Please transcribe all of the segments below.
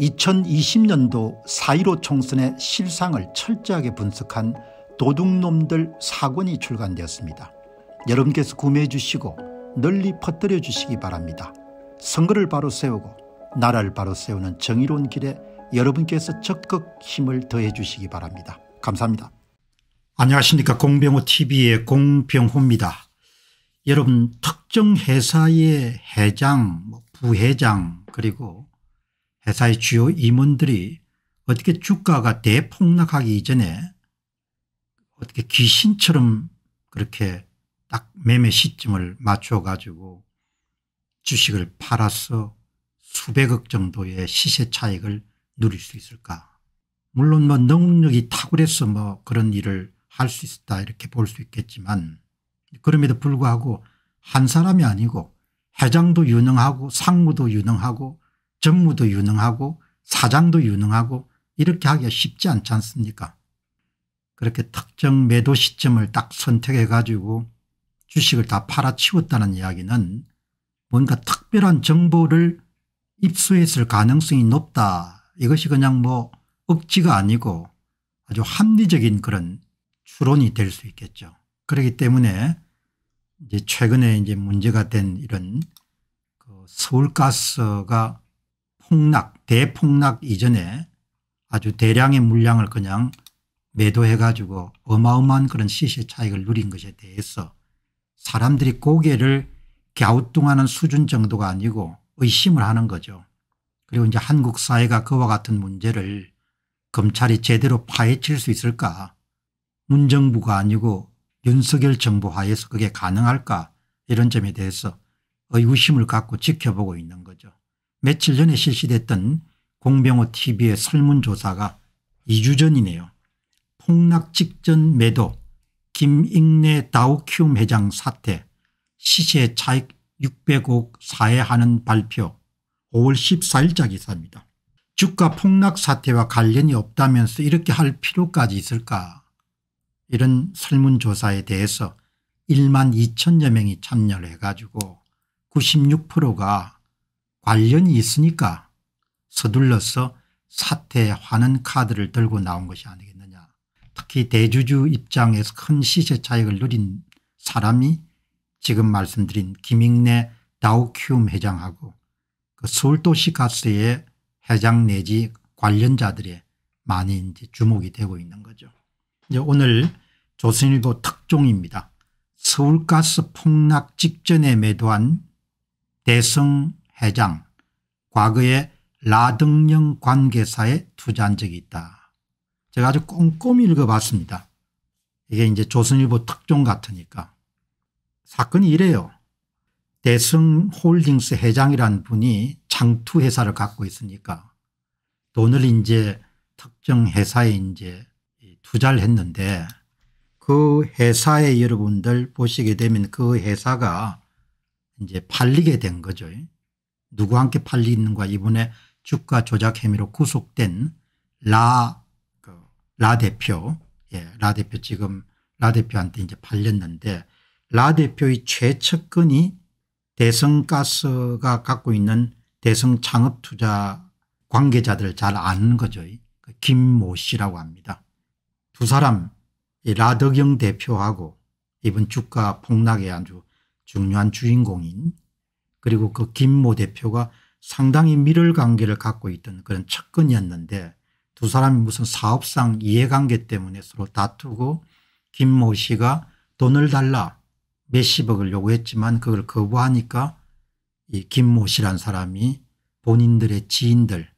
2020년도 4.15 총선의 실상을 철저하게 분석한 도둑놈들 사권이 출간되었습니다. 여러분께서 구매해 주시고 널리 퍼뜨려 주시기 바랍니다. 선거를 바로 세우고 나라를 바로 세우는 정의로운 길에 여러분께서 적극 힘을 더해 주시기 바랍니다. 감사합니다. 안녕하십니까 공병호TV의 공병호입니다. 여러분 특정 회사의 회장 뭐 부회장 그리고 회사의 주요 임원들이 어떻게 주가가 대폭락하기 이전에 어떻게 귀신처럼 그렇게 딱 매매 시점을 맞춰 가지고 주식을 팔아서 수백억 정도의 시세 차익을 누릴 수 있을까 물론 뭐 능력이 탁월해서 뭐 그런 일을 할 수 있었다 이렇게 볼 수 있겠지만 그럼에도 불구하고 한 사람이 아니고 회장도 유능하고 상무도 유능하고 정무도 유능하고 사장도 유능하고 이렇게 하기가 쉽지 않지 않습니까 그렇게 특정 매도 시점을 딱 선택해 가지고 주식을 다 팔아치웠다는 이야기는 뭔가 특별한 정보를 입수했을 가능성이 높다 이것이 그냥 뭐 억지가 아니고 아주 합리적인 그런 추론이 될 수 있겠죠. 그렇기 때문에 이제 최근에 이제 문제가 된 이런 그 서울가스가 폭락 대폭락 이전에 아주 대량의 물량을 그냥 매도해 가지고 어마어마한 그런 시세 차익을 누린 것에 대해서 사람들이 고개를 갸우뚱하는 수준 정도가 아니고 의심을 하는 거죠. 그리고 이제 한국 사회가 그와 같은 문제를 검찰이 제대로 파헤칠 수 있을까 문정부가 아니고 윤석열 정부 하에서 그게 가능할까 이런 점에 대해서 의구심을 갖고 지켜보고 있는 거죠. 며칠 전에 실시됐던 공병호 tv의 설문조사가 2주 전이네요. 폭락 직전 매도 김익래 다우큐움 회장 사태 시세 차익 600억 사해하는 발표 5월 14일자 기사입니다. 주가 폭락 사태와 관련이 없다면서 이렇게 할 필요까지 있을까 이런 설문조사에 대해서 1만 2천여 명이 참여를 해가지고 96%가 관련이 있으니까 서둘러서 사퇴하는 카드를 들고 나온 것이 아니겠느냐. 특히 대주주 입장에서 큰 시세 차익을 누린 사람이 지금 말씀드린 김익래 다우큐움 회장하고 그 서울도시가스의 회장 내지 관련자들의 많이 이제 주목이 되고 있는 거죠. 이제 오늘 조선일보 특종입니다. 서울가스 폭락 직전에 매도한 대성 회장, 과거에 라등령 관계사에 투자한 적이 있다. 제가 아주 꼼꼼히 읽어봤습니다. 이게 이제 조선일보 특종 같으니까. 사건이 이래요. 대승홀딩스 회장이란 분이 창투회사를 갖고 있으니까 돈을 이제 특정 회사에 이제 투자를 했는데 그 회사에 여러분들 보시게 되면 그 회사가 이제 팔리게 된 거죠. 누구한테 팔리는가 이번에 주가 조작 혐의로 구속된 라, 그, 라 대표, 예, 라 대표 지금 라 대표한테 이제 팔렸는데 라 대표의 최측근이 대성가스가 갖고 있는 대성 창업 투자 관계자들을 잘 아는 거죠. 그 김모 씨라고 합니다. 두 사람 라덕영 대표하고 이번 주가 폭락에 아주 중요한 주인공인 그리고 그 김 모 대표가 상당히 미을 관계를 갖고 있던 그런 측근이었는데 두 사람이 무슨 사업상 이해관계 때문에 서로 다투고 김 모 씨가 돈을 달라 몇십억을 요구했지만 그걸 거부하니까 이 김 모 씨란 사람이 본인들의 지인들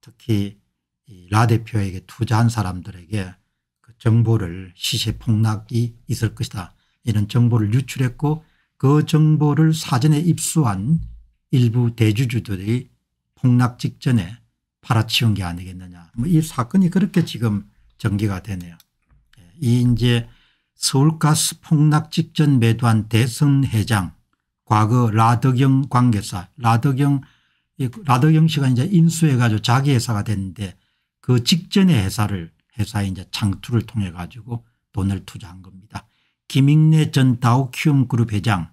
특히 이 라 대표에게 투자한 사람들에게 그 정보를 시세 폭락이 있을 것이다 이런 정보를 유출했고 그 정보를 사전에 입수한 일부 대주주들이 폭락 직전에 팔아치운 게 아니겠느냐. 뭐 이 사건이 그렇게 지금 전개가 되네요. 예, 이 이제 서울가스 폭락 직전 매도한 대선 회장 과거 라덕영 관계사 라덕영 라덕영 씨가 이제 인수해 가지고 자기 회사가 됐는데 그 직전의 회사를 회사에 이제 창투를 통해 가지고 돈을 투자한 겁니다. 김익래 전다우키움 그룹 회장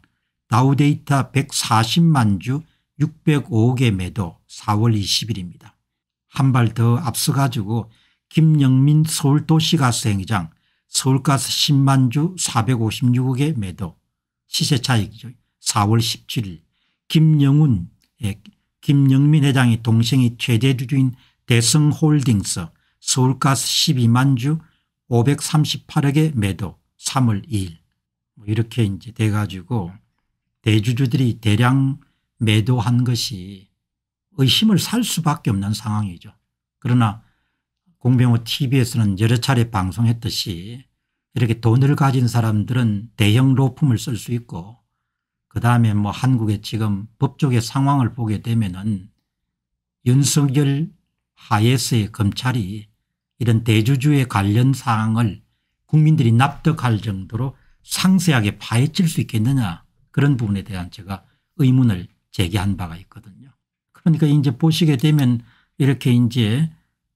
다우데이터 140만 주 605억의 매도 4월 20일입니다. 한 발 더 앞서가지고 김영민 서울도시가스 행장 서울가스 10만 주 456억의 매도 시세 차익이죠. 4월 17일 김영훈 예, 김영민 회장의 동생이 최대주주인 대성홀딩스 서울가스 12만 주 538억의 매도 3월 2일 뭐 이렇게 이제 돼가지고 대주주들이 대량 매도한 것이 의심을 살 수밖에 없는 상황이죠. 그러나 공병호 tv에서는 여러 차례 방송했듯이 이렇게 돈을 가진 사람들은 대형 로펌을 쓸 수 있고 그다음에 뭐 한국의 지금 법조계 상황을 보게 되면은 윤석열 하에서의 검찰이 이런 대주주에 관련 사항을 국민들이 납득할 정도로 상세하게 파헤칠 수 있겠느냐 그런 부분에 대한 제가 의문을 제기한 바가 있거든요. 그러니까 이제 보시게 되면 이렇게 이제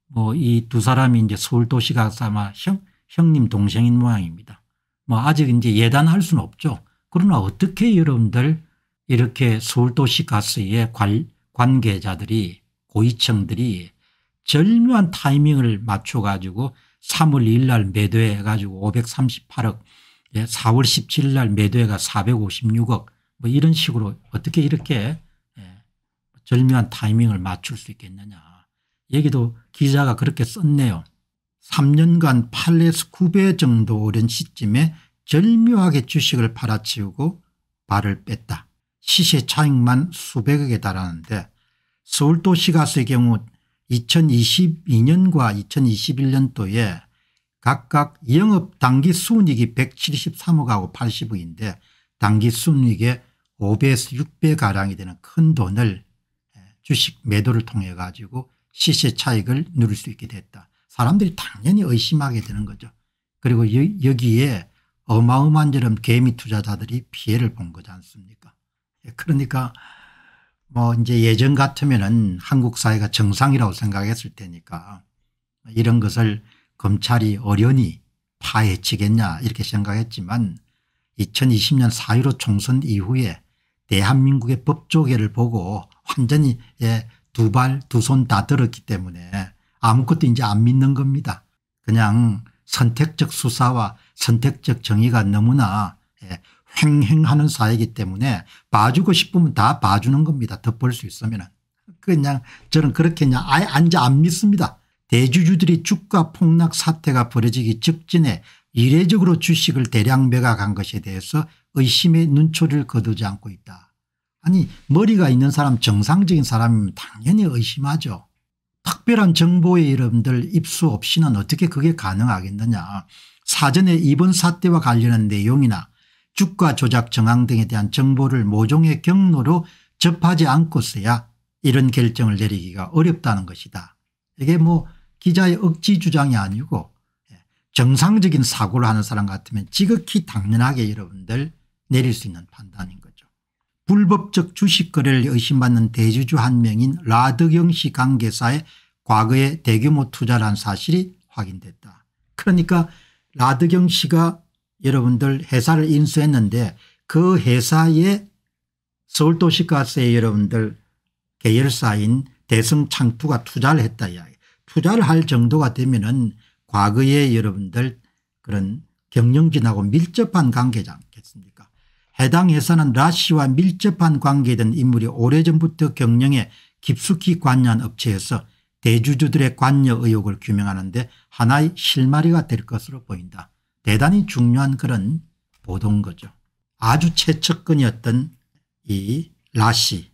뭐 이 두 사람이 이제 서울 도시가 아마 형, 형님 동생인 모양입니다. 뭐 아직 이제 예단할 수는 없죠. 그러나 어떻게 여러분들 이렇게 서울 도시 가스의 관, 관계자들이 고위층들이 절묘한 타이밍을 맞춰 가지고 3월 2일 날 매도해 가지고 538억 4월 17일 날 매도해가 456억 뭐 이런 식으로 어떻게 이렇게 예, 절묘한 타이밍을 맞출 수 있겠느냐. 여기도 기자가 그렇게 썼네요. 3년간 8에서 9배 정도 오른 시점에 절묘하게 주식을 팔아치우고 발을 뺐다. 시세 차익만 수백억에 달하는데 서울도시가스의 경우 2022년과 2021년도에 각각 영업 단기 순익이 173억하고 80억인데 단기 순익의 5배에서 6배가량이 되는 큰 돈을 예, 주식 매도를 통해 가지고 시세 차익을 누릴 수 있게 됐다. 사람들이 당연히 의심하게 되는 거죠. 그리고 여기에 어마어마한 저런 개미 투자자들이 피해를 본 거지 않습니까 예, 그러니까 뭐 이제 예전 같으면은 한국 사회가 정상이라고 생각했을 테니까 이런 것을 검찰이 어련히 파헤치겠냐 이렇게 생각했지만 2020년 4.15 총선 이후에 대한민국의 법조계를 보고 완전히 예, 두발 두 손 다 들었기 때문에 아무것도 이제 안 믿는 겁니다. 그냥 선택적 수사와 선택적 정의가 너무나 예, 행행하는 사회이기 때문에 봐주고 싶으면 다 봐주는 겁니다. 덮벌수 있으면 은 그 그냥 저는 그렇게 그냥 아예 앉아 안 믿습니다. 대주주들이 주가 폭락 사태가 벌어지기 직전에 이례적으로 주식을 대량 매각한 것에 대해서 의심의 눈초리를 거두지 않고 있다. 아니 머리가 있는 사람 정상적인 사람이면 당연히 의심하죠. 특별한 정보의 여러분들 입수 없이는 어떻게 그게 가능하겠느냐. 사전에 이번 사태와 관련한 내용이나 주가 조작 정황 등에 대한 정보를 모종의 경로로 접하지 않고서야 이런 결정을 내리기가 어렵다는 것이다. 이게 뭐 기자의 억지 주장이 아니고 예, 정상적인 사고를 하는 사람 같으면 지극히 당연하게 여러분들 내릴 수 있는 판단인 거죠. 불법적 주식 거래를 의심받는 대주주 한 명인 라드경씨 관계사의 과거에 대규모 투자를한 사실이 확인됐다. 그러니까 라드경 씨가 여러분들 회사를 인수했는데 그 회사의 서울도시가스에 여러분들 계열사인 대성창투가 투자를 했다 이야기. 투자를 할 정도가 되면은 과거에 여러분들 그런 경영진하고 밀접한 관계지 않겠습니까 해당 회사는 라씨와 밀접한 관계된 인물이 오래전부터 경영에 깊숙이 관여한 업체에서 대주주들의 관여 의혹을 규명하는데 하나의 실마리가 될 것으로 보인다. 대단히 중요한 그런 보도인 거죠. 아주 최측근이었던 이 라시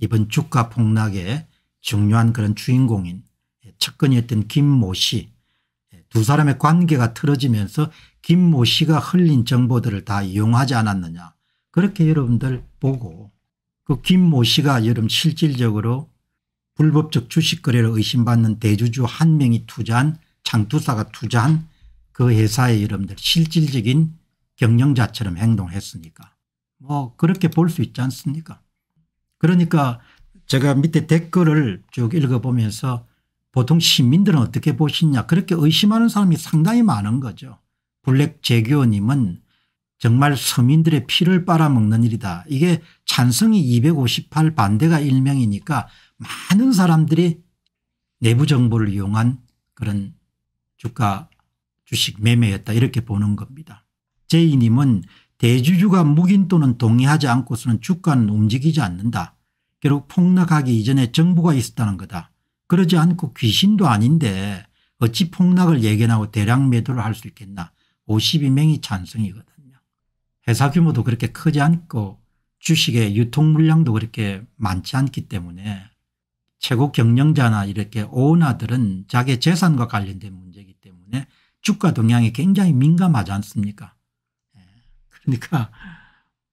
이번 주가 폭락의 중요한 그런 주인공인 측근이었던 김 모 씨 두 사람의 관계가 틀어지면서 김 모 씨가 흘린 정보들을 다 이용하지 않았느냐 그렇게 여러분들 보고 그 김 모 씨가 여름 실질적으로 불법적 주식 거래를 의심받는 대주주 한 명이 투자한 장투사가 투자한 그 회사의 여러분들 실질적인 경영자처럼 행동했으니까 뭐 그렇게 볼 수 있지 않습니까 그러니까 제가 밑에 댓글을 쭉 읽어보면서 보통 시민들은 어떻게 보시냐 그렇게 의심하는 사람이 상당히 많은 거죠. 블랙 재교님은 정말 서민들의 피를 빨아먹는 일이다. 이게 찬성이 258 반대가 일명이니까 많은 사람들이 내부 정보를 이용한 그런 주가 주식 매매였다 이렇게 보는 겁니다. 제이님은 대주주가 묵인 또는 동의하지 않고서는 주가는 움직이지 않는다. 결국 폭락하기 이전에 정부가 있었다는 거다. 그러지 않고 귀신도 아닌데 어찌 폭락을 예견하고 대량 매도를 할 수 있겠나 52명이 찬성이거든요. 회사 규모도 그렇게 크지 않고 주식의 유통 물량도 그렇게 많지 않기 때문에 최고 경영자나 이렇게 오너들은 자기 재산과 관련된 문제 주가 동향이 굉장히 민감하지 않습니까? 예. 그러니까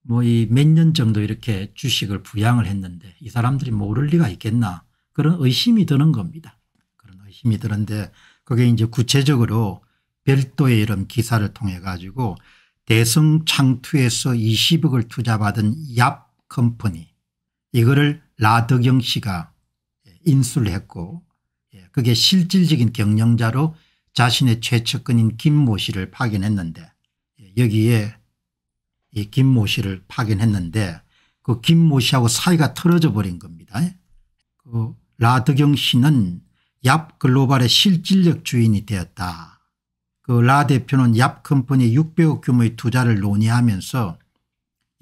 뭐 이 몇 년 정도 이렇게 주식을 부양을 했는데 이 사람들이 모를 리가 있겠나 그런 의심이 드는 겁니다. 그런 의심이 드는데 그게 이제 구체적으로 별도의 이런 기사를 통해 가지고 대성창투에서 20억을 투자받은 얍 컴퍼니 이거를 라덕영 씨가 인수를 했고 예, 그게 실질적인 경영자로 자신의 최측근인 김 모 씨를 파견했는데 예, 여기에 이 김모 씨를 파견했는데 그 김 모 씨하고 사이가 틀어져 버린 겁니다. 예. 그 라드경 씨는 얍 글로벌의 실질적 주인이 되었다. 그 라 대표는 얍 컴퍼니 600억 규모의 투자를 논의하면서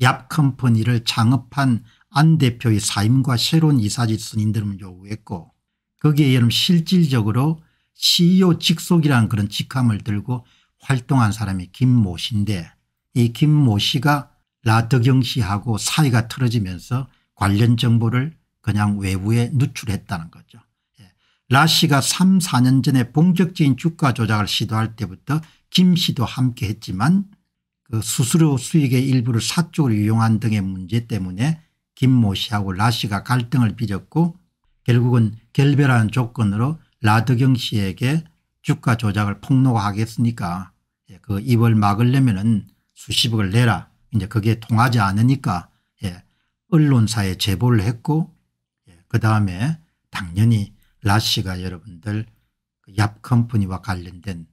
얍 컴퍼니를 창업한 안 대표의 사임과 새로운 이사직 승인들을 요구했고 거기에 여름 실질적으로 CEO 직속이라는 그런 직함을 들고 활동한 사람이 김모 씨인데 이 김 모 씨가 라덕영 씨하고 사이가 틀어지면서 관련 정보를 그냥 외부에 누출했다는 거죠. 예. 라 씨가 3 4년 전에 본격적인 주가 조작을 시도할 때부터 김 씨도 함께 했지만 그 수수료 수익의 일부를 사적으로 이용한 등의 문제 때문에 김 모 씨하고 라 씨가 갈등을 빚었고 결국은 결별하는 조건으로 라드경 씨에게 주가 조작을 폭로하겠습니까그 예, 입을 막으려면 은 수십억을 내라 이제 그게 통하지 않으니까 예, 언론사에 제보를 했고 예, 그다음에 당연히 라 씨가 여러분들 그 얍컴퍼니와 관련된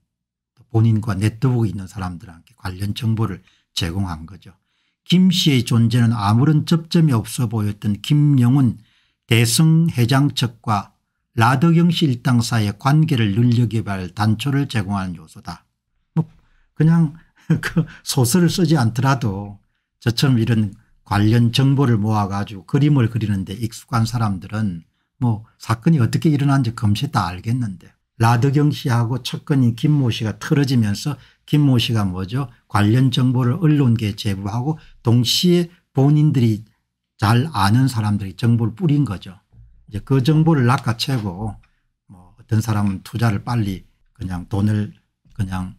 본인과 네트워크 있는 사람들한테 관련 정보를 제공한 거죠. 김 씨의 존재는 아무런 접점이 없어 보였던 김영훈 대성회장 측과 라덕영씨 일당사의 관계를 늘려개발 단초를 제공하는 요소다. 뭐 그냥 그 소설을 쓰지 않더라도 저처럼 이런 관련 정보를 모아가지고 그림을 그리는데 익숙한 사람들은 뭐 사건이 어떻게 일어난지 검시 다 알겠는데 라덕영 씨하고 첫건인 김모 씨가 틀어지면서 김모 씨가 뭐죠 관련 정보를 언론계에 제보하고 동시에 본인들이 잘 아는 사람들이 정보를 뿌린 거죠. 이제 그 정보를 낚아채고 뭐 어떤 사람은 투자를 빨리 그냥 돈을 그냥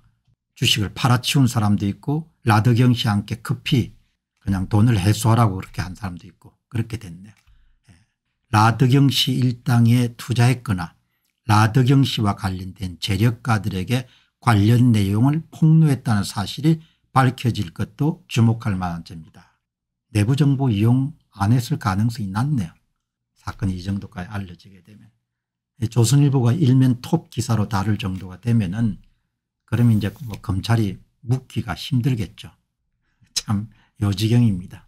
주식을 팔아치운 사람도 있고 라드경 씨와 함께 급히 그냥 돈을 해소하라고 그렇게 한 사람도 있고 그렇게 됐네요. 예. 라드경 씨 일당에 투자했거나 라드경 씨와 관련된 재력가들에게 관련 내용을 폭로했다는 사실이 밝혀질 것도 주목할 만한 점입니다. 내부 정보 이용 안 했을 가능성이 낮네요. 사건이 이 정도까지 알려지게 되면 조선일보가 일면 톱 기사로 다룰 정도가 되면은 그러면 이제 뭐 검찰이 묻기가 힘들겠죠. 참 요지경입니다.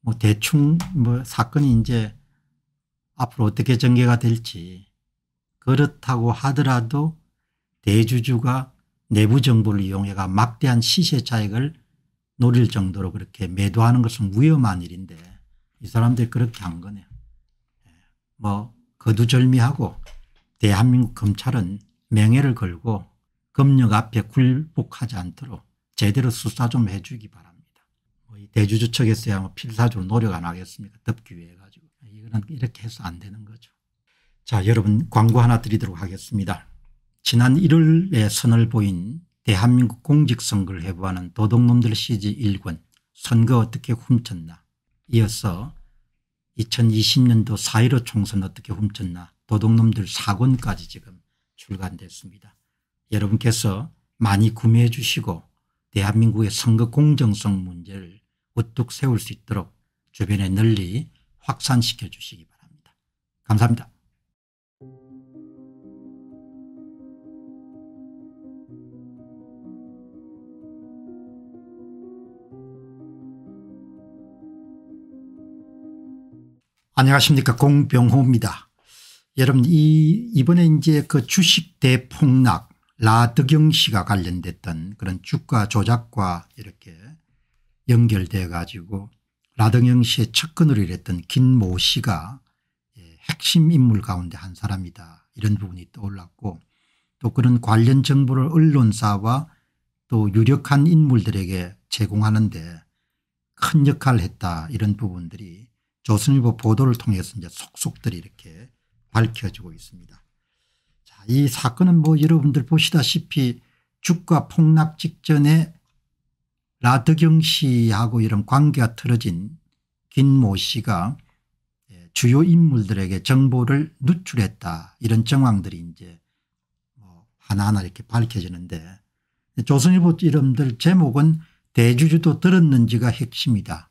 뭐 대충 뭐 사건이 이제 앞으로 어떻게 전개가 될지 그렇다고 하더라도 대주주가 내부 정보를 이용해가 막대한 시세 차익을 노릴 정도로 그렇게 매도하는 것은 위험한 일인데 이 사람들이 그렇게 한 거네요. 뭐 거두절미하고 대한민국 검찰은 명예를 걸고 검역 앞에 굴복하지 않도록 제대로 수사 좀 해주기 바랍니다. 뭐 대주주 측에서야 뭐 필사적으로 노력 안 하겠습니까? 덮기 위해 가지고. 이거는 이렇게 해서 안 되는 거죠. 자 여러분 광고 하나 드리도록 하겠습니다. 지난 1월에 선을 보인 대한민국 공직선거를 해부하는 도둑놈들 CG 1권 선거 어떻게 훔쳤나 이어서 2020년도 4.15 총선 어떻게 훔쳤나 도둑놈들 사건까지 지금 출간됐습니다. 여러분께서 많이 구매해 주시고 대한민국의 선거 공정성 문제를 우뚝 세울 수 있도록 주변에 널리 확산시켜 주시기 바랍니다. 감사합니다. 안녕하십니까 공병호입니다. 여러분 이 이번에 이제 그 주식 대폭락 라드경 씨가 관련됐던 그런 주가 조작과 이렇게 연결돼 가지고 라드경 씨의 측근으로 일했던 김 모 씨가 예, 핵심 인물 가운데 한 사람이다 이런 부분이 떠올랐고 또 그런 관련 정보를 언론사와 또 유력한 인물들에게 제공하는데 큰 역할을 했다 이런 부분들이 조선일보 보도를 통해서 이제 속속들이 이렇게 밝혀지고 있습니다. 자, 이 사건은 뭐 여러분들 보시다시피 주가 폭락 직전에 라드경 씨하고 이런 관계가 틀어진 긴모 씨가 예, 주요 인물들에게 정보를 누출했다 이런 정황들이 이제 뭐 하나하나 이렇게 밝혀지는데 조선일보 이름들 제목은 대주주도 들었는지가 핵심이다.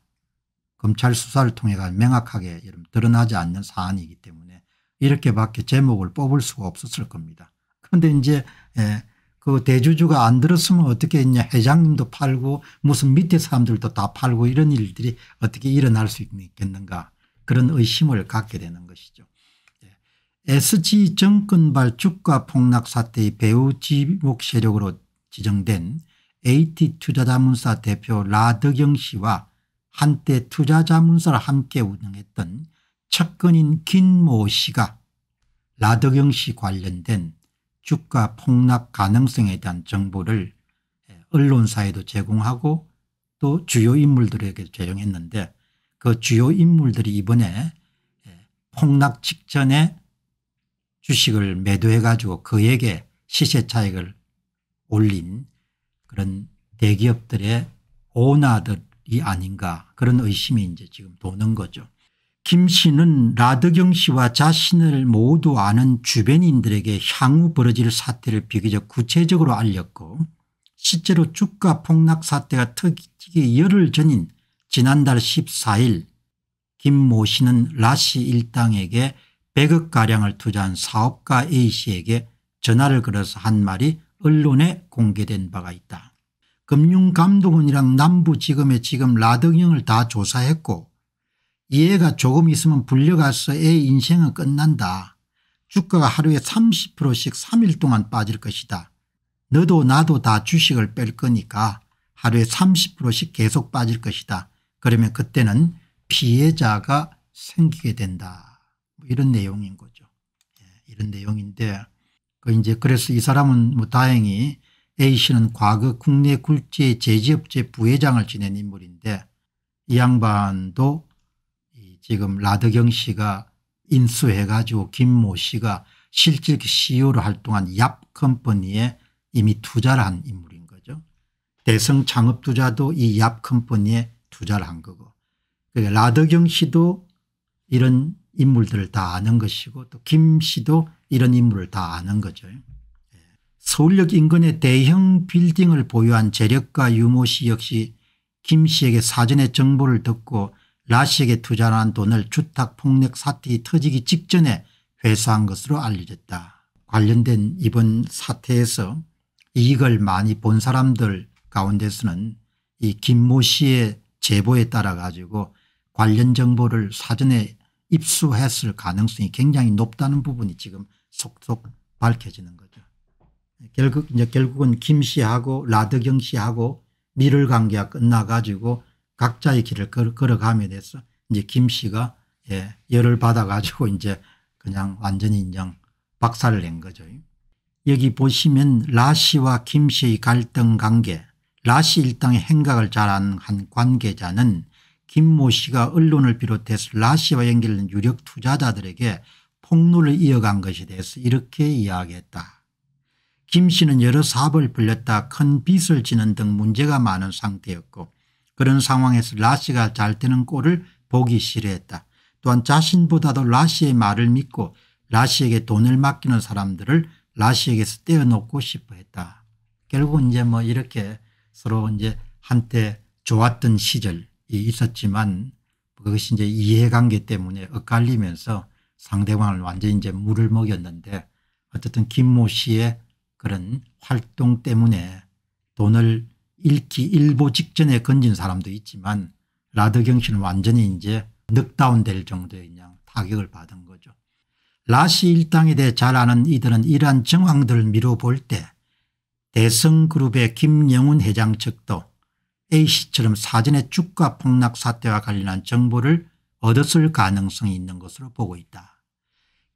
검찰 수사를 통해 가 명확하게 드러나지 않는 사안이기 때문에 이렇게밖에 제목을 뽑을 수가 없었을 겁니다. 그런데 이제 예, 그 대주주가 안 들었으면 어떻게 했냐 회장님도 팔고 무슨 밑에 사람들도 다 팔고 이런 일들이 어떻게 일어날 수 있겠는가 그런 의심을 갖게 되는 것이죠. SG 예. 정권발 주가 폭락 사태의 배후 지목 세력으로 지정된 AT 투자자문사 대표 라덕영 씨와 한때 투자자문서를 함께 운영했던 측근인 김 모 씨가 라덕영 씨 관련된 주가 폭락 가능성에 대한 정보를 언론사에도 제공하고 또 주요 인물들에게 제공했는데 그 주요 인물들이 이번에 폭락 직전에 주식을 매도해 가지고 그에게 시세 차익을 올린 그런 대기업들의 오너들 이 아닌가 그런 의심이 이제 지금 도는 거죠. 김 씨는 라드경 씨와 자신을 모두 아는 주변인들에게 향후 벌어질 사태를 비교적 구체적으로 알렸고 실제로 주가 폭락 사태가 특히 열흘 전인 지난달 14일 김 모 씨는 라 씨 일당에게 100억가량을 투자한 사업가 A씨에게 전화를 걸어서 한 말이 언론에 공개된 바가 있다. 금융감독원이랑 남부지검에 지금 라덕영을 다 조사했고 이해가 조금 있으면 불려가서 애 인생은 끝난다. 주가가 하루에 30%씩 3일 동안 빠질 것이다. 너도 나도 다 주식을 뺄 거니까 하루에 30%씩 계속 빠질 것이다. 그러면 그때는 피해자가 생기게 된다. 뭐 이런 내용인 거죠. 예, 이런 내용인데 그 이제 그래서 이 사람은 뭐 다행히 A씨는 과거 국내 굴지의 제지업체 부회장을 지낸 인물인데 이 양반도 지금 라드경 씨가 인수해 가지고 김 모 씨가 실질 CEO로 활동한 얍컴퍼니에 이미 투자를 한 인물인 거죠. 대성 창업투자도 이 얍컴퍼니에 투자를 한 거고 그러니까 라드경 씨도 이런 인물들을 다 아는 것이고 또 김 씨도 이런 인물을 다 아는 거죠. 서울역 인근의 대형 빌딩을 보유한 재력가 유모 씨 역시 김 씨에게 사전에 정보를 듣고 라 씨에게 투자한 돈을 주택폭력 사태가 터지기 직전에 회수한 것으로 알려졌다. 관련된 이번 사태에서 이익을 많이 본 사람들 가운데서는 이 김 모 씨의 제보에 따라 가지고 관련 정보를 사전에 입수했을 가능성이 굉장히 높다는 부분이 지금 속속 밝혀지는 거죠. 결국 이제 결국은 김 씨하고 라드경 씨하고 미를 관계가 끝나가지고 각자의 길을 걸어, 가며 돼서 이제 김 씨가 예, 열을 받아가지고 이제 그냥 완전히 인정 박살을 낸 거죠. 여기 보시면 라 씨와 김 씨의 갈등 관계 라 씨 일당의 행각을 잘한 관계자는 김 모 씨가 언론을 비롯해서 라 씨와 연결된 유력 투자자들에게 폭로를 이어간 것이 돼서 이렇게 이야기했다. 김 씨는 여러 사업을 불렸다큰 빚을 지는 등 문제가 많은 상태였고 그런 상황에서 라 씨가 잘 되는 꼴을 보기 싫어했다. 또한 자신보다도 라 씨의 말을 믿고 라 씨에게 돈을 맡기는 사람들을 라 씨에게서 떼어놓고 싶어 했다. 결국 이제 뭐 이렇게 서로 이제 한때 좋았던 시절이 있었지만 그것이 이제 이해관계 때문에 엇갈리면서 상대방을 완전히 이제 물을 먹였는데 어쨌든 김 모 씨의 그런 활동 때문에 돈을 잃기 일보 직전에 건진 사람도 있지만 라드경 씨는 완전히 이제 늑다운 될 정도의 그냥 타격을 받은 거죠. 라시 일당에 대해 잘 아는 이들은 이러한 정황들을 미뤄볼 때 대성그룹의 김영훈 회장 측도 A씨처럼 사전에 주가 폭락 사태와 관련한 정보를 얻었을 가능성이 있는 것으로 보고 있다.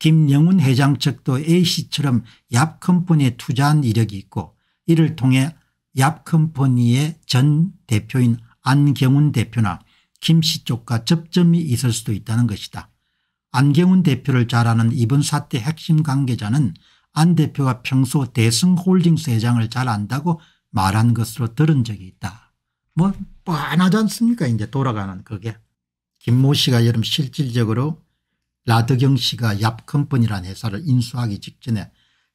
김영훈 회장 측도 A씨처럼 얍컴퍼니에 투자한 이력이 있고 이를 통해 얍컴퍼니의 전 대표인 안경훈 대표나 김씨 쪽과 접점이 있을 수도 있다는 것이다. 안경훈 대표를 잘 아는 이번 사태 핵심 관계자는 안 대표가 평소 대승홀딩스 회장을 잘 안다고 말한 것으로 들은 적이 있다. 뭐 뻔하지 않습니까 이제 돌아가는 그게. 김모 씨가 여름 실질적으로 라드경 씨가 얍컴퍼니는 회사를 인수하기 직전에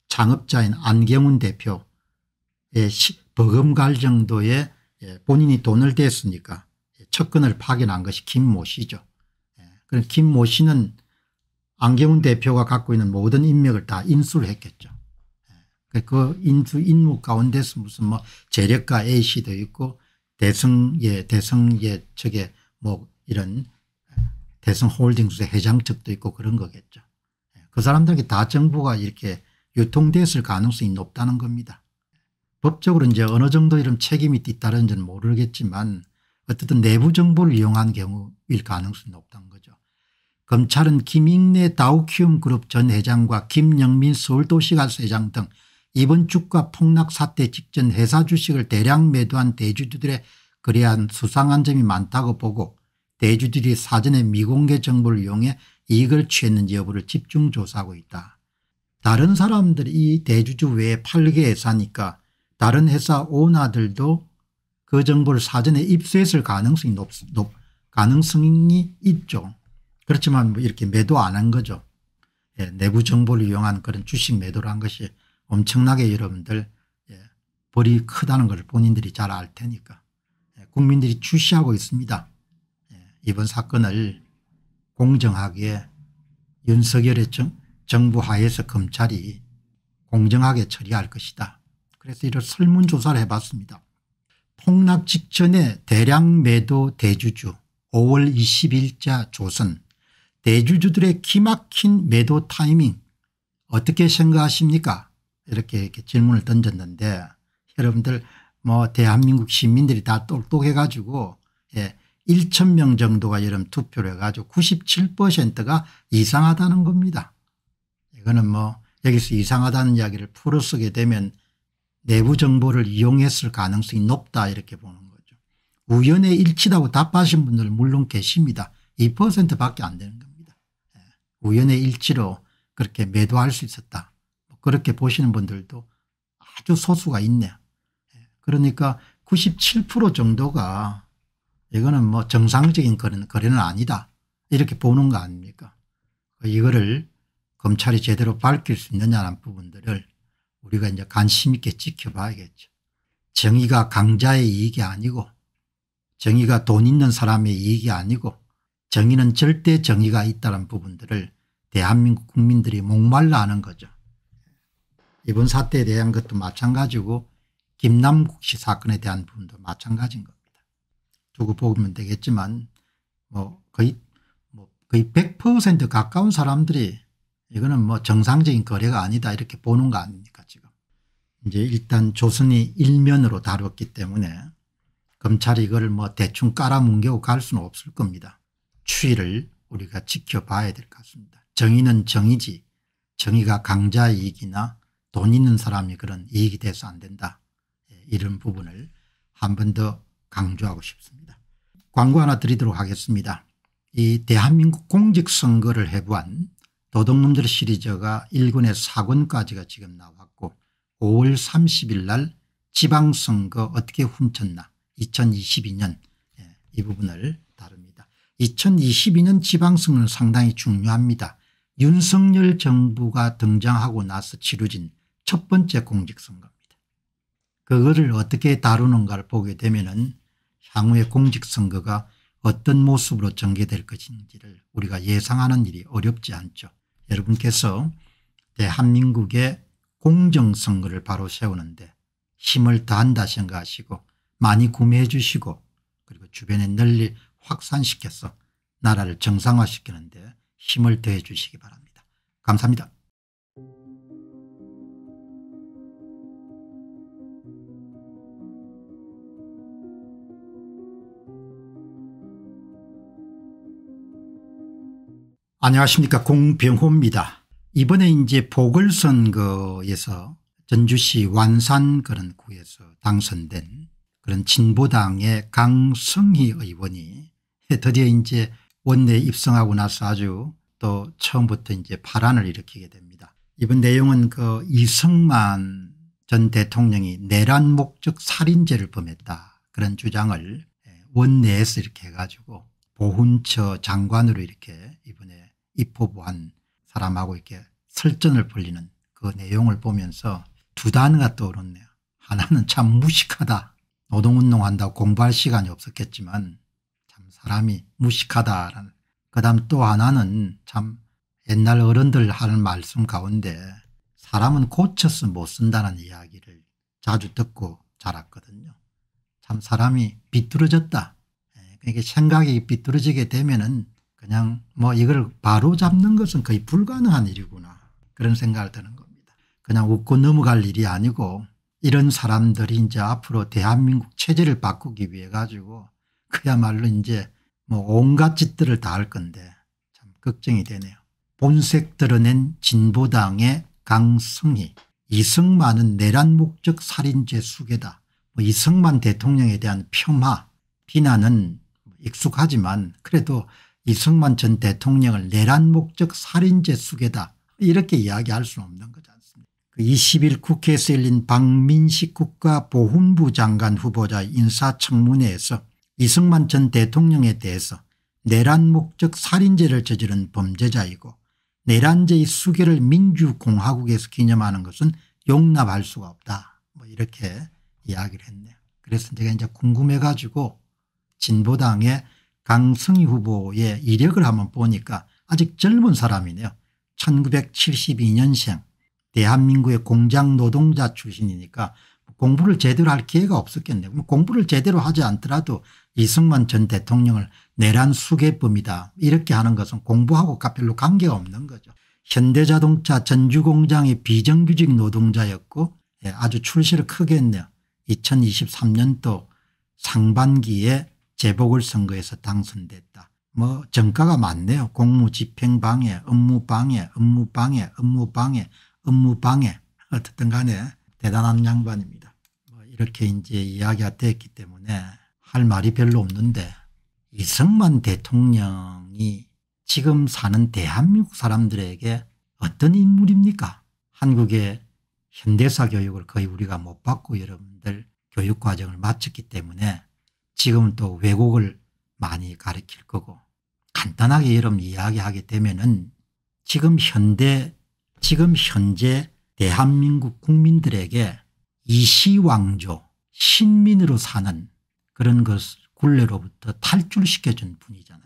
창업자인 안경훈 대표의 버금갈 정도의 예, 본인이 돈을 댔으니까 첫근을 파견한 것이 김모 씨죠. 예, 그럼 김모 씨는 안경훈 대표가 갖고 있는 모든 인맥을 다 인수를 했겠죠. 예, 그 인수 인무 가운데서 무슨 뭐 재력가 A 씨도 있고 대성예 대성예 측에 뭐 이런 대성홀딩스의 회장측도 있고 그런 거겠죠. 예, 그 사람들에게 다 정보가 이렇게 유통됐을 가능성이 높다는 겁니다. 법적으로 이제 어느 정도 이런 책임이 뒤따르는지는 모르겠지만 어쨌든 내부 정보를 이용한 경우일 가능성이 높다는 거죠. 검찰은 김익래 다우키움 그룹 전 회장과 김영민 서울도시가스회장 등 이번 주가 폭락 사태 직전 회사 주식을 대량 매도한 대주주들의 그리한 수상한 점이 많다고 보고 대주들이 사전에 미공개 정보를 이용해 이익을 취했는지 여부를 집중 조사하고 있다. 다른 사람들이 이 대주주 외에 8개 회사니까 다른 회사 오너들도 그 정보를 사전에 입수했을 가능성이 높, 높 가능성이 있죠. 그렇지만 뭐 이렇게 매도 안 한 거죠. 예, 내부 정보를 이용한 그런 주식 매도를 한 것이 엄청나게 여러분들 예, 벌이 크다는 걸 본인들이 잘 알 테니까 예, 국민들이 주시하고 있습니다. 이번 사건을 공정하게 윤석열의 정부 하에서 검찰이 공정하게 처리할 것이다. 그래서 이를 설문조사를 해봤습니다. 폭락 직전에 대량 매도 대주주 5월 20일자 조선 대주주들의 기막힌 매도 타이밍 어떻게 생각하십니까 이렇게, 이렇게 질문을 던졌는데 여러분들 뭐 대한민국 시민들이 다 똑똑해 가지고 예, 1천 명 정도가 이런 투표를 해가지고 97%가 이상하다는 겁니다. 이거는 뭐 여기서 이상하다는 이야기를 풀어 쓰게 되면 내부 정보를 이용했을 가능성이 높다 이렇게 보는 거죠. 우연의 일치라고 답하신 분들 물론 계십니다. 2%밖에 안 되는 겁니다. 예. 우연의 일치로 그렇게 매도할 수 있었다. 뭐 그렇게 보시는 분들도 아주 소수가 있네요. 예. 그러니까 97% 정도가 이거는 뭐 정상적인 거래는, 거래는 아니다. 이렇게 보는 거 아닙니까? 이거를 검찰이 제대로 밝힐 수 있느냐는 부분들을 우리가 이제 관심 있게 지켜봐야겠죠. 정의가 강자의 이익이 아니고 정의가 돈 있는 사람의 이익이 아니고 정의는 절대 정의가 있다는 부분들을 대한민국 국민들이 목말라 하는 거죠. 이번 사태에 대한 것도 마찬가지고 김남국 씨 사건에 대한 부분도 마찬가지인 거 두고 보면 되겠지만 뭐 거의 뭐 거의 100% 가까운 사람들이 이거는 뭐 정상적인 거래가 아니다 이렇게 보는 거 아닙니까 지금. 이제 일단 조선이 일면으로 다뤘기 때문에 검찰이 이거뭐 대충 깔아뭉개고 갈 수는 없을 겁니다. 추이를 우리가 지켜봐야 될 것 같습니다. 정의는 정의지 정의가 강자 이익이나 돈 있는 사람이 그런 이익이 돼서 안 된다. 예, 이런 부분을 한 번 더 강조하고 싶습니다. 광고 하나 드리도록 하겠습니다. 이 대한민국 공직선거를 해부한 도둑놈들 시리즈가 1권에 4권까지가 지금 나왔고 5월 30일 날 지방선거 어떻게 훔쳤나 2022년 예, 이 부분을 다룹니다. 2022년 지방선거는 상당히 중요합니다. 윤석열 정부가 등장하고 나서 치루진 첫 번째 공직선거입니다. 그거를 어떻게 다루는가를 보게 되면 은 향후의 공직선거가 어떤 모습으로 전개될 것인지를 우리가 예상하는 일이 어렵지 않죠. 여러분께서 대한민국의 공정선거를 바로 세우는데 힘을 다한다 생각하시고 많이 구매해 주시고 그리고 주변에 널리 확산시켜서 나라를 정상화시키는데 힘을 더해 주시기 바랍니다. 감사합니다. 안녕하십니까 공병호입니다. 이번에 이제 보궐선거에서 전주시 완산 그런 구에서 당선된 그런 진보당의 강성희 의원이 드디어 이제 원내에 입성하고 나서 아주 또 처음부터 이제 파란을 일으키게 됩니다. 이번 내용은 그 이승만 전 대통령이 내란 목적 살인죄를 범했다 그런 주장을 원내에서 이렇게 해가지고 보훈처 장관으로 이렇게 입포부한 사람하고 이렇게 설전을 벌리는 그 내용을 보면서 두 단어가 떠오르네요. 하나는 참 무식하다. 노동운동한다고 공부할 시간이 없었겠지만 참 사람이 무식하다라는 그 다음 또 하나는 참 옛날 어른들 하는 말씀 가운데 사람은 고쳐서 못 쓴다는 이야기를 자주 듣고 자랐거든요. 참 사람이 비뚤어졌다. 예, 그러니까 생각이 비뚤어지게 되면 은 그냥 뭐 이걸 바로 잡는 것은 거의 불가능한 일이구나 그런 생각을 드는 겁니다. 그냥 웃고 넘어갈 일이 아니고 이런 사람들이 이제 앞으로 대한민국 체제를 바꾸기 위해 가지고 그야말로 이제 뭐 온갖 짓들을 다 할 건데 참 걱정이 되네요. 본색 드러낸 진보당의 강성희 이승만은 내란 목적 살인죄 수괴다. 뭐 이승만 대통령에 대한 폄하 비난은 익숙하지만 그래도 이승만 전 대통령을 내란 목적 살인죄 수괴다 이렇게 이야기할 수 없는 거지 20일 그 국회에서 열린 박민식 국가보훈부 장관 후보자 인사청문회에서 이승만 전 대통령에 대해서 내란 목적 살인죄를 저지른 범죄자이고 내란죄의 수개를 민주공화국에서 기념하는 것은 용납할 수가 없다 뭐 이렇게 이야기를 했네요. 그래서 제가 이제 궁금해 가지고 진보당의 강승희 후보의 이력을 한번 보니까 아직 젊은 사람이네요. 1972년생 대한민국의 공장 노동자 출신이니까 공부를 제대로 할 기회가 없었겠네요. 공부를 제대로 하지 않더라도 이승만 전 대통령을 내란 수개범이다 이렇게 하는 것은 공부하고 별로 관계가 없는 거죠. 현대자동차 전주공장의 비정규직 노동자였고 예, 아주 출시를 크게 했네요. 2023년도 상반기에 재보궐선거에서 당선됐다. 뭐 정가가 많네요. 공무집행방해, 업무방해, 업무방해, 업무방해, 업무방해 어쨌든 간에 대단한 양반입니다. 뭐 이렇게 이제 이야기가 됐기 때문에 할 말이 별로 없는데 이승만 대통령이 지금 사는 대한민국 사람들에게 어떤 인물입니까? 한국의 현대사 교육을 거의 우리가 못 받고 여러분들 교육과정을 마쳤기 때문에 지금은 또왜곡을 많이 가르칠 거고 간단하게 여러분 이야기하게 되면은 지금 현대 지금 현재 대한민국 국민들에게 이시왕조 신민으로 사는 그런 것을 굴레로부터 탈출시켜준 분이잖아요.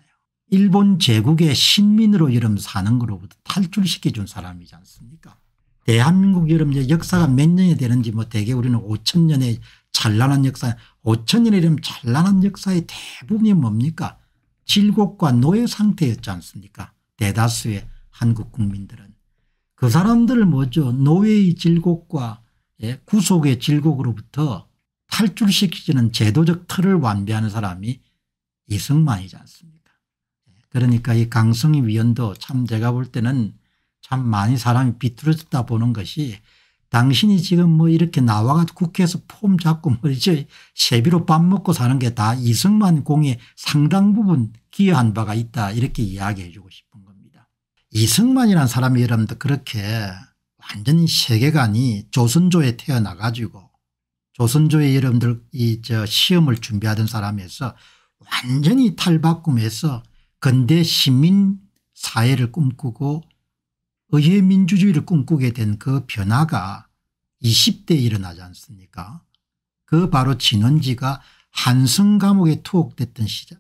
일본 제국의 신민으로 여름 사는 거로부터 탈출시켜준 사람이지 않습니까 대한민국 여름 역사가 몇 년이 되는지 뭐 대개 우리는 5천년의 찬란한 역사 5천년의 이런 찬란한 역사의 대부분이 뭡니까 질곡과 노예 상태였지 않습니까 대다수의 한국 국민들은 그 사람들을 뭐죠 노예의 질곡과 예, 구속의 질곡으로부터 탈출시키는 제도적 틀을 완비하는 사람이 이승만이지 않습니까 예, 그러니까 이 강성희 위원도 참 제가 볼 때는 참 많이 사람이 비뚤어졌다 보는 것이 당신이 지금 뭐 이렇게 나와가지고 국회에서 폼 잡고 뭐 이제 세비로 밥 먹고 사는 게 다 이승만 공의 상당 부분 기여한 바가 있다 이렇게 이야기해 주고 싶은 겁니다. 이승만이라는 사람이 여러분들 그렇게 완전히 세계관이 조선조에 태어나 가지고 조선조에 여러분들 이 저 시험을 준비하던 사람에서 완전히 탈바꿈해서 근대 시민 사회를 꿈꾸고 의회 민주주의를 꿈꾸게 된 그 변화가 20대에 일어나지 않습니까 그 바로 진원지가 한성 감옥에 투옥됐던 시절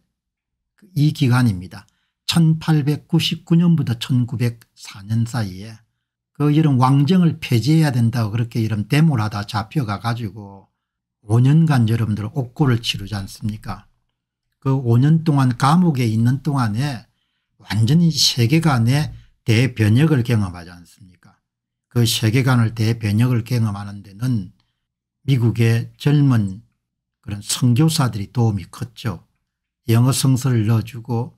그 이 기간입니다. 1899년부터 1904년 사이에 그 이런 왕정을 폐지해야 된다고 그렇게 이런 데모를 하다 잡혀가 가지고 5년간 여러분들 옥고를 치르지 않습니까 그 5년 동안 감옥에 있는 동안에 완전히 세계관에 대변혁을 경험하지 않습니까 그 세계관을 대변혁을 경험하는 데는 미국의 젊은 그런 선교사들이 도움이 컸죠. 영어 성서를 넣어주고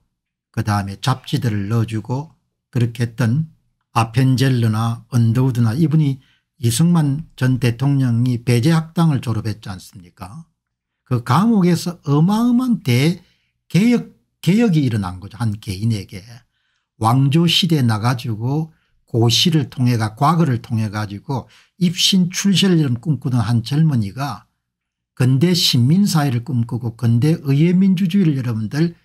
그 다음에 잡지들을 넣어주고 그렇게 했던 아펜젤러나 언더우드나 이분이 이승만 전 대통령이 배제학당을 졸업했지 않습니까 그 감옥에서 어마어마한 대개혁 개혁이 일어난 거죠 한 개인에게 왕조 시대에 나가지고 고시를 통해가 과거를 통해 가지고 입신 출세를 꿈꾸던 한 젊은이가 근대 신민사회를 꿈꾸고 근대 의회 민주주의를 여러분들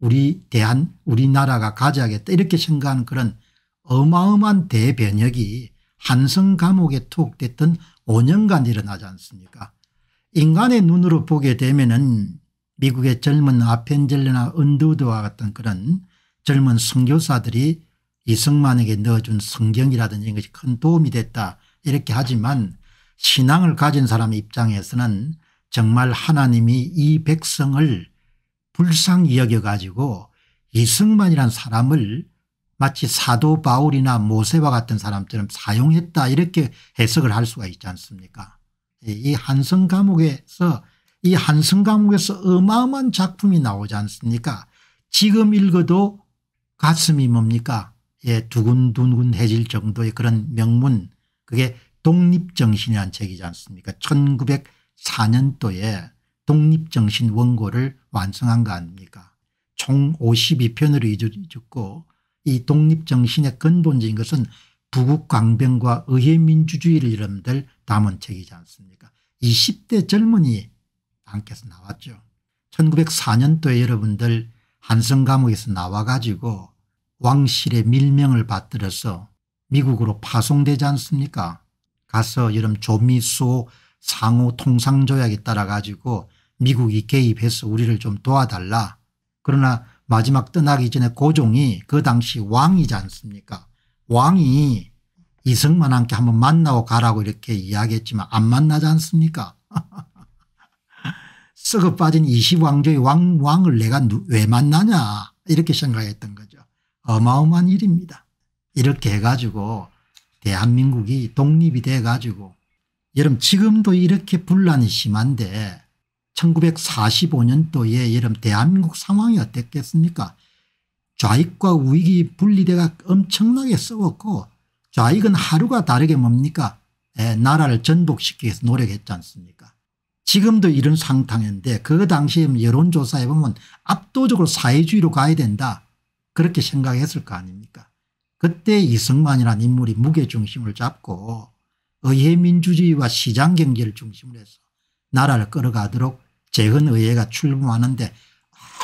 우리 대한 우리나라가 가져야겠다 이렇게 생각하는 그런 어마어마한 대변혁이 한성 감옥에 투옥됐던 5년간 일어나지 않습니까 인간의 눈으로 보게 되면 은 미국의 젊은 아펜젤레나 은두드와 같은 그런 젊은 선교사들이 이승만에게 넣어준 성경이라든지 이것이 큰 도움이 됐다 이렇게 하지만 신앙을 가진 사람 입장에서는 정말 하나님이 이 백성을 불쌍히 여겨가지고 이승만이란 사람을 마치 사도 바울이나 모세와 같은 사람처럼 사용했다 이렇게 해석을 할 수가 있지 않습니까 이 한성 감옥에서 이 한성 감옥에서 어마어마한 작품이 나오지 않습니까 지금 읽어도 가슴이 뭡니까 예 두근두근해질 정도의 그런 명문 그게 독립정신이란 책이지 않습니까 1904년도에 독립정신 원고를 완성한 거 아닙니까 총 52편으로 이루어졌고 이 독립정신의 근본적인 것은 부국광병과 의회민주주의를 이름들 담은 책이지 않습니까 20대 젊은이 안께서 나왔죠 1904년도에 여러분들 한성감옥에서 나와가지고 왕실의 밀명을 받들어서 미국으로 파송되지 않습니까 가서 여름 조미수 상호 통상조약에 따라 가지고 미국이 개입해서 우리를 좀 도와달라. 그러나 마지막 떠나기 전에 고종이 그 당시 왕이지 않습니까 왕이 이승만 함께 한번 만나고 가라고 이렇게 이야기했지만 안 만나지 않습니까 썩어 빠진 이시왕조의 왕, 왕을 내가 왜 만나냐 이렇게 생각했던 거예요. 어마어마한 일입니다. 이렇게 해가지고 대한민국이 독립이 돼가지고 여름 지금도 이렇게 분란이 심한데 1945년도에 여름 대한민국 상황이 어땠겠습니까 좌익과 우익이 분리대가 엄청나게 싸웠고 좌익은 하루가 다르게 뭡니까 에, 예, 나라를 전복시키기 위해서 노력했지 않습니까 지금도 이런 상황인데 그 당시에 여론조사에 보면 압도적으로 사회주의로 가야 된다 그렇게 생각했을 거 아닙니까 그때 이승만이라는 인물이 무게중심을 잡고 의회민주주의와 시장경제를 중심으로 해서 나라를 끌어가도록 재헌의회가 출범하는데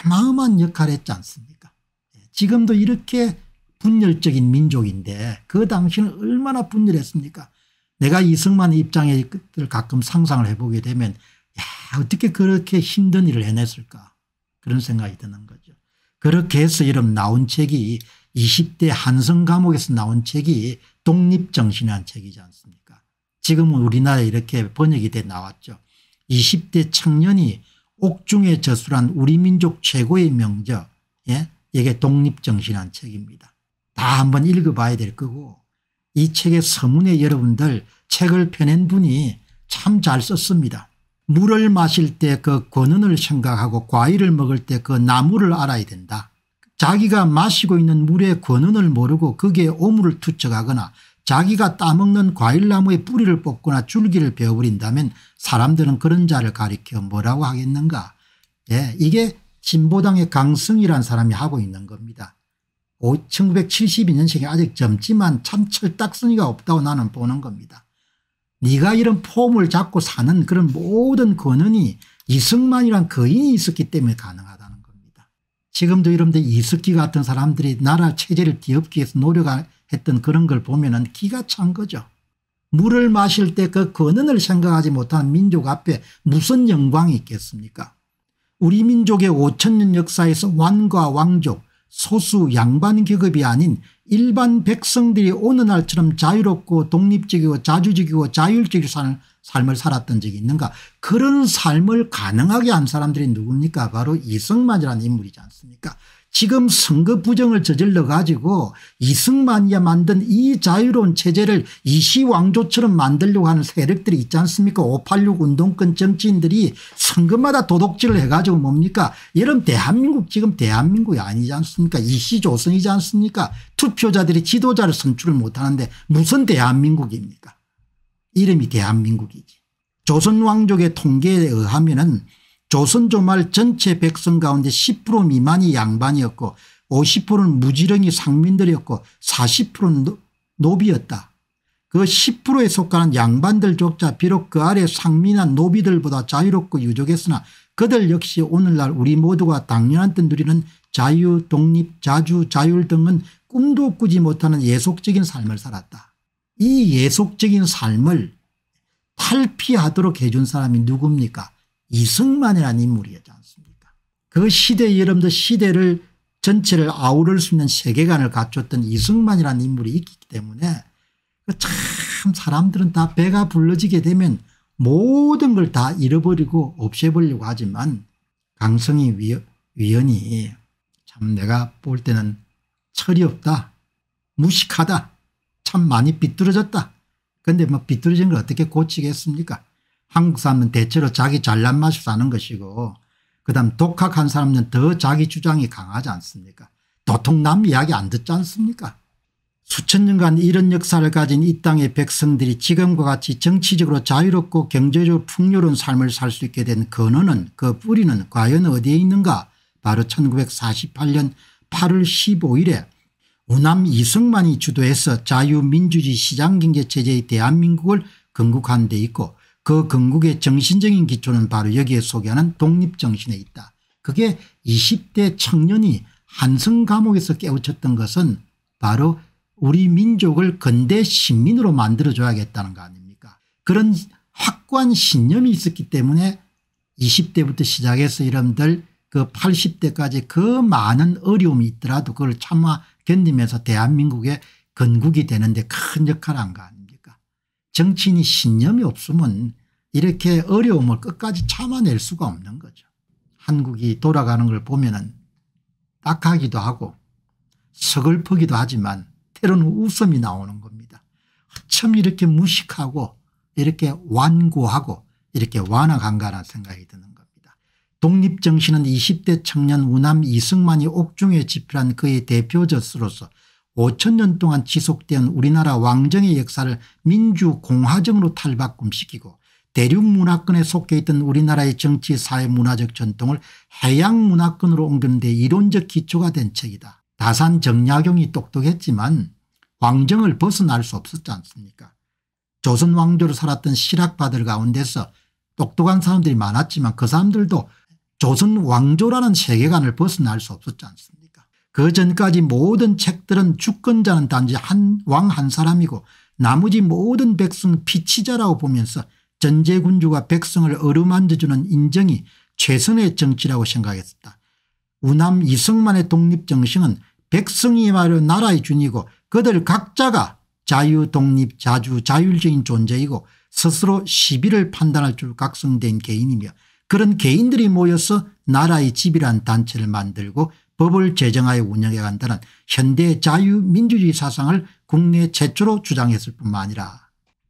어마어마한 역할을 했지 않습니까 예, 지금도 이렇게 분열적인 민족인데 그 당시는 얼마나 분열했습니까 내가 이승만 입장에 가끔 상상을 해보게 되면 야 어떻게 그렇게 힘든 일을 해냈을까 그런 생각이 드는 거죠. 그렇게 해서 이름 나온 책이 20대 한성 감옥에서 나온 책이 독립정신이라는 책이지 않습니까 지금은 우리나라에 이렇게 번역이 돼 나왔죠. 20대 청년이 옥중에 저술한 우리 민족 최고의 명저 예? 이게 독립정신이라는 책입니다. 다 한번 읽어봐야 될 거고 이 책의 서문에 여러분들 책을 펴낸 분이 참 잘 썼습니다. 물을 마실 때 그 권은을 생각하고 과일을 먹을 때 그 나무를 알아야 된다. 자기가 마시고 있는 물의 권은을 모르고 거기에 오물을 투척하거나 자기가 따먹는 과일나무의 뿌리를 뽑거나 줄기를 베어버린다면 사람들은 그런 자를 가리켜 뭐라고 하겠는가. 예, 이게 진보당의 강승이란 사람이 하고 있는 겁니다. 1972년생이 아직 젊지만 참 철딱선이가 없다고 나는 보는 겁니다. 네가 이런 폼을 잡고 사는 그런 모든 권한이 이승만이란 거인이 그 있었기 때문에 가능하다는 겁니다. 지금도 이런데 이석기 같은 사람들이 나라 체제를 뒤엎기 위해서 노력했던 그런 걸 보면 은 기가 찬 거죠. 물을 마실 때그 근원을 생각하지 못한 민족 앞에 무슨 영광이 있겠습니까 우리 민족의 5천년 역사에서 왕과 왕족 소수 양반 계급이 아닌 일반 백성들이 오느 날처럼 자유롭고 독립적이고 자주적이고 자율적인 삶을, 삶을 살았던 적이 있는가 그런 삶을 가능하게 한 사람들이 누굽니까 바로 이승만이라는 인물이지 않습니까 지금 선거 부정을 저질러 가지고 이승만이 야 만든 이 자유로운 체제를 이시왕조처럼 만들려고 하는 세력들이 있지 않습니까 586 운동권 정치인들이 선거마다 도덕질을 해가지고 뭡니까 이런 대한민국 지금 대한민국이 아니지 않습니까 이시조선이지 않습니까 투표자들이 지도자를 선출을 못하는데 무슨 대한민국입니까 이름이 대한민국이지 조선왕족의 통계에 의하면 은 조선조말 전체 백성 가운데 10% 미만이 양반이었고 50%는 무지렁이 상민들이었고 40%는 노비였다. 그 10%에 속하는 양반들 족자 비록 그 아래 상민한 노비들보다 자유롭고 유족했으나 그들 역시 오늘날 우리 모두가 당연한 뜻 누리는 자유 독립 자주 자율 등은 꿈도 꾸지 못하는 예속적인 삶을 살았다. 이 예속적인 삶을 탈피하도록 해준 사람이 누굽니까 이승만이라는 인물이었지 않습니까 그 시대 여러분들 시대를 전체를 아우를 수 있는 세계관을 갖췄던 이승만이라는 인물이 있기 때문에 그 참 사람들은 다 배가 불러지게 되면 모든 걸 다 잃어버리고 없애버리려고 하지만 강성희 위원이 참 내가 볼 때는 철이 없다 무식하다 참 많이 비뚤어졌다 그데뭐 비뚤어진 걸 어떻게 고치겠습니까 한국 사람은 대체로 자기 잘난 맛이 사는 것이고 그다음 독학한 사람은 더 자기 주장이 강하지 않습니까 도통 남 이야기 안 듣지 않습니까 수천 년간 이런 역사를 가진 이 땅의 백성들이 지금과 같이 정치적으로 자유롭고 경제적으로 풍요로운 삶을 살 수 있게 된 근원은 그 뿌리는 과연 어디에 있는가 바로 1948년 8월 15일에 우남 이승만이 주도해서 자유민주주의 시장경제체제의 대한민국을 건국한 데 있고 그 건국의 정신적인 기초는 바로 여기에 소개하는 독립정신에 있다. 그게 20대 청년이 한성 감옥에서 깨우쳤던 것은 바로 우리 민족을 근대 신민으로 만들어줘야겠다는 거 아닙니까 그런 확고한 신념이 있었기 때문에 20대부터 시작해서 여러분들그 80대까지 그 많은 어려움이 있더라도 그걸 참아 견디면서 대한민국의 건국이 되는데 큰 역할을 한 거 아닙니까 정치인이 신념이 없으면 이렇게 어려움을 끝까지 참아낼 수가 없는 거죠. 한국이 돌아가는 걸 보면 은 딱하기도 하고 서글프기도 하지만 때로는 웃음이 나오는 겁니다. 참 이렇게 무식하고 이렇게 완고하고 이렇게 완화간가라는 생각이 드는 겁니다. 독립정신은 20대 청년 우남 이승만이 옥중에 집필한 그의 대표자서로서 5천 년 동안 지속된 우리나라 왕정의 역사를 민주공화정으로 탈바꿈시키고 대륙문화권에 속해 있던 우리나라의 정치 사회 문화적 전통을 해양문화권으로 옮기는 데 이론적 기초가 된 책이다. 다산 정약용이 똑똑했지만 왕정을 벗어날 수 없었지 않습니까 조선 왕조를 살았던 실학파들 가운데서 똑똑한 사람들이 많았지만 그 사람들도 조선 왕조라는 세계관을 벗어날 수 없었지 않습니까 그 전까지 모든 책들은 주권자는 단지 한 왕 한 사람이고 나머지 모든 백성 피치자라고 보면서 전제군주가 백성을 어루만져주는 인정이 최선의 정치라고 생각했다. 우남 이승만의 독립정신은 백성이말로 나라의 주인고 그들 각자가 자유 독립 자주 자율적인 존재이고 스스로 시비를 판단할 줄 각성된 개인이며 그런 개인들이 모여서 나라의 집이란 단체를 만들고 법을 제정하여 운영해 간다는 현대 자유민주주의 사상을 국내 최초로 주장했을 뿐만 아니라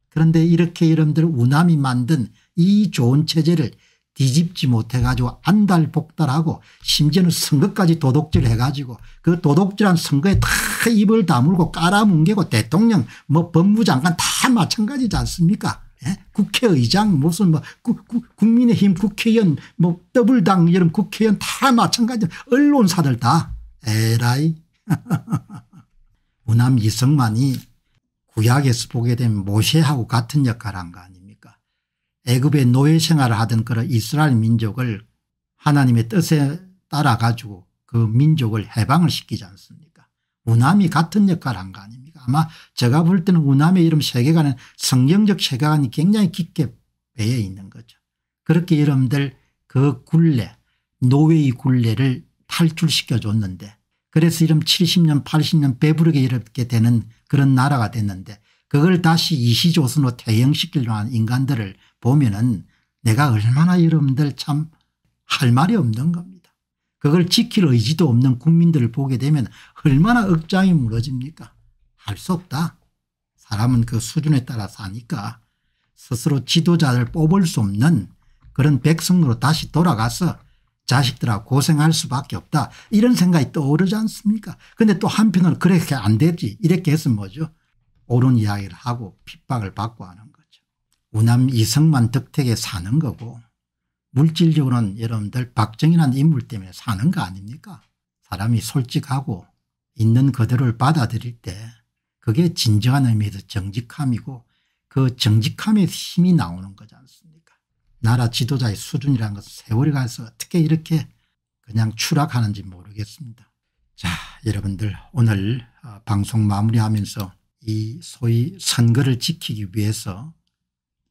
그런데 이렇게 여러분들 우남이 만든 이 좋은 체제를 뒤집지 못해 가지고 안달복달하고 심지어는 선거까지 도둑질해 가지고 그 도둑질한 선거에 다 입을 다물고 깔아뭉개고 대통령 뭐 법무장관 다 마찬가지지 않습니까 예? 국회의장 무슨 뭐 구, 구, 국민의힘 국회의원 뭐 더블당 이런 국회의원 다 마찬가지 언론사들 다 에라이 우남 이성만이 구약에서 보게 되 모세하고 같은 역할한 거 아닙니까 애굽의 노예 생활을 하던 그런 이스라엘 민족을 하나님의 뜻에 따라 가지고 그 민족을 해방을 시키지 않습니까 우남이 같은 역할을 한 거 아닙니까 아마 제가 볼 때는 우남의 이름 세계관은 성경적 세계관이 굉장히 깊게 배어 있는 거죠. 그렇게 여러분들 그 굴레 노예의 굴레를 탈출시켜 줬는데 그래서 이런 70년 80년 배부르게 이렇게 되는 그런 나라가 됐는데 그걸 다시 이시조선으로 대응시키려 한 인간들을 보면은 내가 얼마나 여러분들 참 할 말이 없는 겁니다. 그걸 지킬 의지도 없는 국민들을 보게 되면 얼마나 억장이 무너집니까 할수 없다. 사람은 그 수준에 따라 사니까 스스로 지도자를 뽑을 수 없는 그런 백성으로 다시 돌아가서 자식들하고 고생할 수밖에 없다. 이런 생각이 떠오르지 않습니까 근데 또 한편으로 그렇게 안 되지 이렇게 해서 뭐죠 옳은 이야기를 하고 핍박을 받고 하는 거죠. 우남 이성만 덕택에 사는 거고 물질적으로는 여러분들 박정희라는 인물 때문에 사는 거 아닙니까 사람이 솔직하고 있는 그대로를 받아들일 때 그게 진정한 의미에서 정직함이고 그 정직함의 힘이 나오는 거지 않습니까 나라 지도자의 수준이라는 것은 세월이 가서 어떻게 이렇게 그냥 추락하는지 모르겠습니다. 자 여러분들 오늘 어, 방송 마무리하면서 이 소위 선거를 지키기 위해서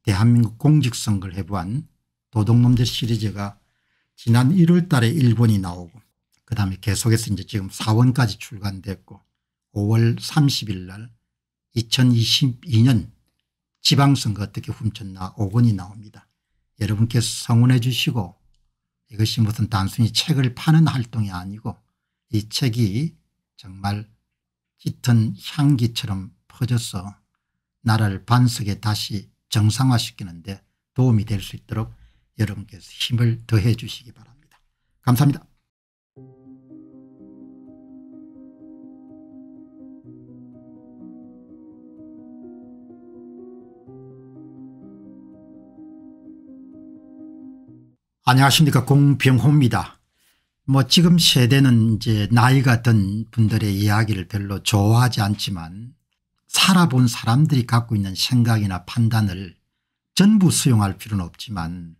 대한민국 공직선거를 해부한 도둑놈들 시리즈가 지난 1월 달에 일본이 나오고 그 다음에 계속해서 이제 지금 4원까지 출간됐고 5월 30일 날 2022년 지방선거 어떻게 훔쳤나 5권이 나옵니다. 여러분께서 성원해 주시고 이것이 무슨 단순히 책을 파는 활동이 아니고 이 책이 정말 짙은 향기처럼 퍼져서 나라를 반석에 다시 정상화시키는데 도움이 될 수 있도록 여러분께서 힘을 더해 주시기 바랍니다. 감사합니다. 안녕하십니까 공병호입니다. 뭐 지금 세대는 이제 나이가 든 분들의 이야기를 별로 좋아하지 않지만 살아본 사람들이 갖고 있는 생각이나 판단을 전부 수용할 필요는 없지만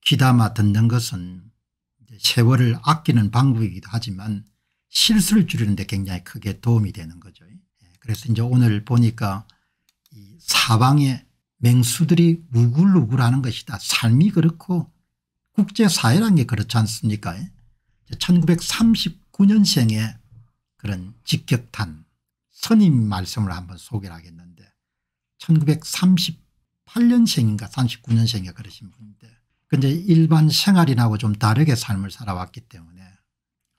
귀담아 듣는 것은 세월을 아끼는 방법이기도 하지만 실수를 줄이는 데 굉장히 크게 도움이 되는 거죠. 예. 그래서 이제 오늘 보니까 사방에 맹수들이 우글우글하는 것이다. 삶이 그렇고 국제사회란 게 그렇지 않습니까 1939년생의 그런 직격탄 선임 말씀을 한번 소개를 하겠는데 1938년생인가 39년생에 그러신 분인데 근데 그 일반 생활인하고 좀 다르게 삶을 살아왔기 때문에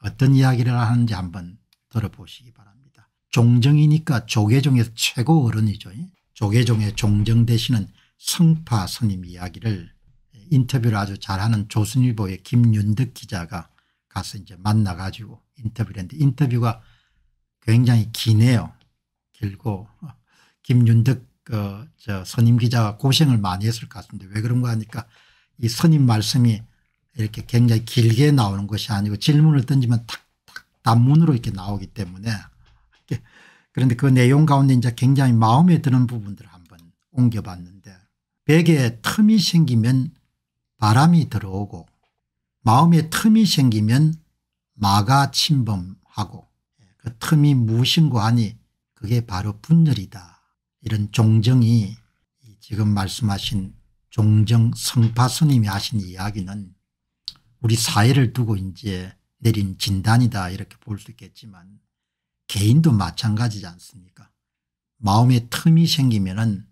어떤 이야기를 하는지 한번 들어보시기 바랍니다. 종정이니까 조계종에서 최고 어른이죠. 조계종의 종정 되시는 성파 스님 이야기를 인터뷰를 아주 잘하는 조선일보의 김윤덕 기자가 가서 이제 만나 가지고 인터뷰를 했는데 인터뷰가 굉장히 기네요. 길고 어, 김윤덕 어, 저 선임 기자가 고생을 많이 했을 것 같은데 왜 그런가 하니까 이 선임 말씀이 이렇게 굉장히 길게 나오는 것이 아니고 질문을 던지면 탁탁 단문으로 이렇게 나오기 때문에 그런데 그 내용 가운데 이제 굉장히 마음에 드는 부분들을 한번 옮겨봤는데 베개에 틈이 생기면 바람이 들어오고 마음에 틈이 생기면 마가 침범하고 그 틈이 무엇인고 하니 그게 바로 분열이다. 이런 종정이 지금 말씀하신 종정 성파 스님이 하신 이야기는 우리 사회를 두고 이제 내린 진단이다 이렇게 볼 수 있겠지만 개인도 마찬가지지 않습니까 마음에 틈이 생기면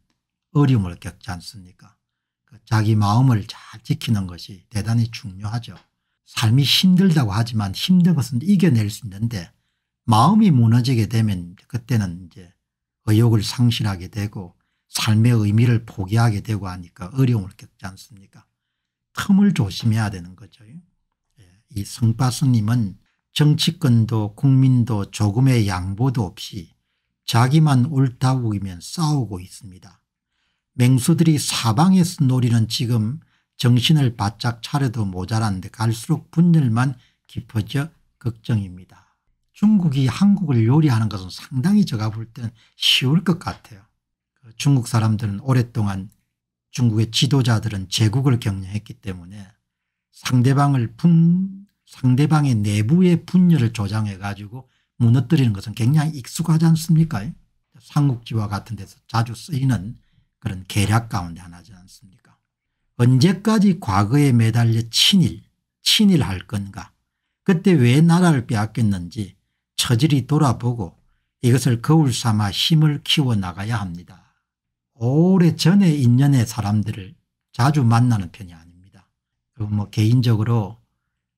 어려움을 겪지 않습니까 자기 마음을 잘 지키는 것이 대단히 중요하죠. 삶이 힘들다고 하지만 힘든 것은 이겨낼 수 있는데 마음이 무너지게 되면 그때는 이제 의욕을 상실하게 되고 삶의 의미를 포기하게 되고 하니까 어려움을 겪지 않습니까? 틈을 조심해야 되는 거죠. 예. 이 성바스님은 정치권도 국민도 조금의 양보도 없이 자기만 옳다고 우면 싸우고 있습니다. 맹수들이 사방에서 노리는 지금 정신을 바짝 차려도 모자란데 갈수록 분열만 깊어져 걱정입니다. 중국이 한국을 요리하는 것은 상당히 제가 볼 때는 쉬울 것 같아요. 그 중국 사람들은 오랫동안 중국의 지도자들은 제국을 경영했기 때문에 상대방을 분, 상대방의 내부의 분열을 조장해 가지고 무너뜨리는 것은 굉장히 익숙하지 않습니까? 삼국지와 같은 데서 자주 쓰이는 그런 계략 가운데 하나지 않습니까 언제까지 과거에 매달려 친일 친일할 건가 그때 왜 나라를 빼앗겼는지 처질이 돌아보고 이것을 거울 삼아 힘을 키워나가야 합니다. 오래전에 인연의 사람들을 자주 만나는 편이 아닙니다. 그리고 뭐 개인적으로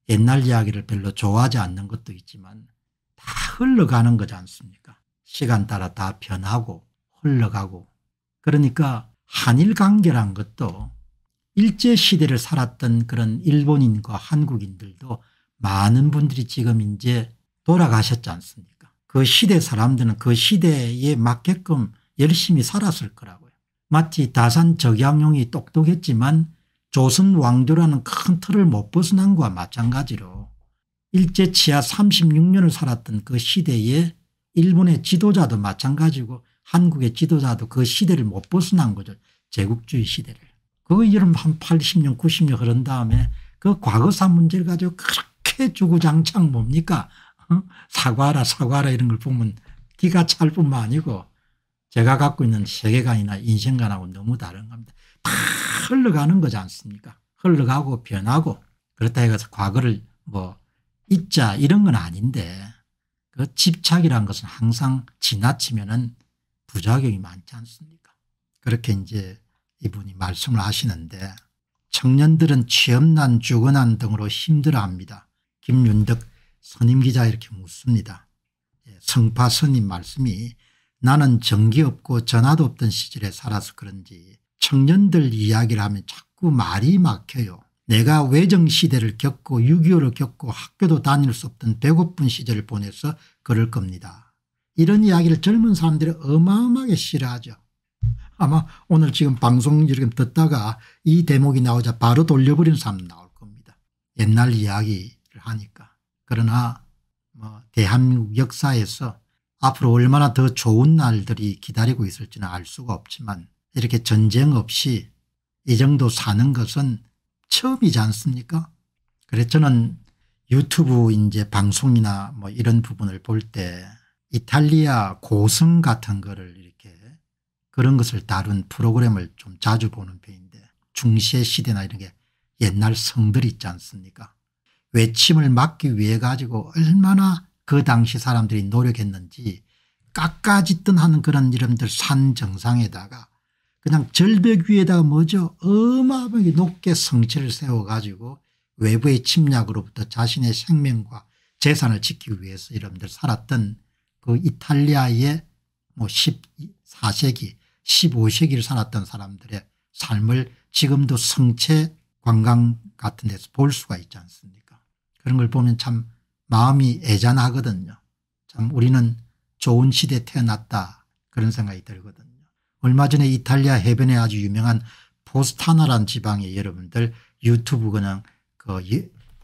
옛날 이야기를 별로 좋아하지 않는 것도 있지만 다 흘러가는 거지 않습니까 시간 따라 다 변하고 흘러가고 그러니까 한일 관계란 것도 일제시대를 살았던 그런 일본인과 한국인들도 많은 분들이 지금 이제 돌아가셨지 않습니까 그 시대 사람들은 그 시대에 맞게끔 열심히 살았을 거라고요. 마치 다산 적양용이 똑똑했지만 조선 왕조라는 큰 틀을 못 벗어난 것과 마찬가지로 일제 치하 36년을 살았던 그 시대에 일본의 지도자도 마찬가지고 한국의 지도자도 그 시대를 못 벗어난 거죠. 제국주의 시대를. 그 이름 한 80년 90년 흐른 다음에 그 과거사 문제를 가지고 그렇게 주구장창 뭡니까 어? 사과라 사과라 이런 걸 보면 기가 찰 뿐만 아니고 제가 갖고 있는 세계관이나 인생관하고 너무 다른 겁니다. 다 흘러가는 거지 않습니까 흘러가고 변하고 그렇다 해서 과거를 뭐 잊자 이런 건 아닌데 그 집착이란 것은 항상 지나치면 은 부작용이 많지 않습니까 그렇게 이제 이분이 말씀을 하시는데 청년들은 취업난 주거난 등으로 힘들어합니다. 김윤덕 선임 기자 이렇게 묻습니다. 예, 성파 선임 말씀이 나는 전기 없고 전화도 없던 시절에 살아서 그런지 청년들 이야기를 하면 자꾸 말이 막혀요. 내가 외정시대를 겪고 6.25를 겪고 학교도 다닐 수 없던 배고픈 시절을 보내서 그럴 겁니다. 이런 이야기를 젊은 사람들이 어마어마하게 싫어하죠. 아마 오늘 지금 방송 지금 듣다가 이 대목이 나오자 바로 돌려버리는 사람 나올 겁니다. 옛날 이야기를 하니까. 그러나 뭐 대한민국 역사에서 앞으로 얼마나 더 좋은 날들이 기다리고 있을지는 알 수가 없지만 이렇게 전쟁 없이 이 정도 사는 것은 처음이지 않습니까? 그래서 저는 유튜브 이제 방송이나 뭐 이런 부분을 볼때 이탈리아 고승 같은 거를 이렇게 그런 것을 다룬 프로그램을 좀 자주 보는 편인데 중세 시대나 이런 게 옛날 성들 있지 않습니까 외침을 막기 위해 가지고 얼마나 그 당시 사람들이 노력했는지 깎아짓던 하는 그런 이름들 산 정상에다가 그냥 절벽 위에다가 뭐죠 어마어마하게 높게 성체를 세워가지고 외부의 침략으로부터 자신의 생명과 재산을 지키기 위해서 이름들 살았던 그 이탈리아의 뭐 14세기 15세기를 살았던 사람들의 삶을 지금도 성체 관광 같은 데서 볼 수가 있지 않습니까 그런 걸 보면 참 마음이 애잔하거든요. 참 우리는 좋은 시대에 태어났다 그런 생각이 들거든요. 얼마 전에 이탈리아 해변에 아주 유명한 포스타나란 지방에 여러분들 유튜브 그냥 그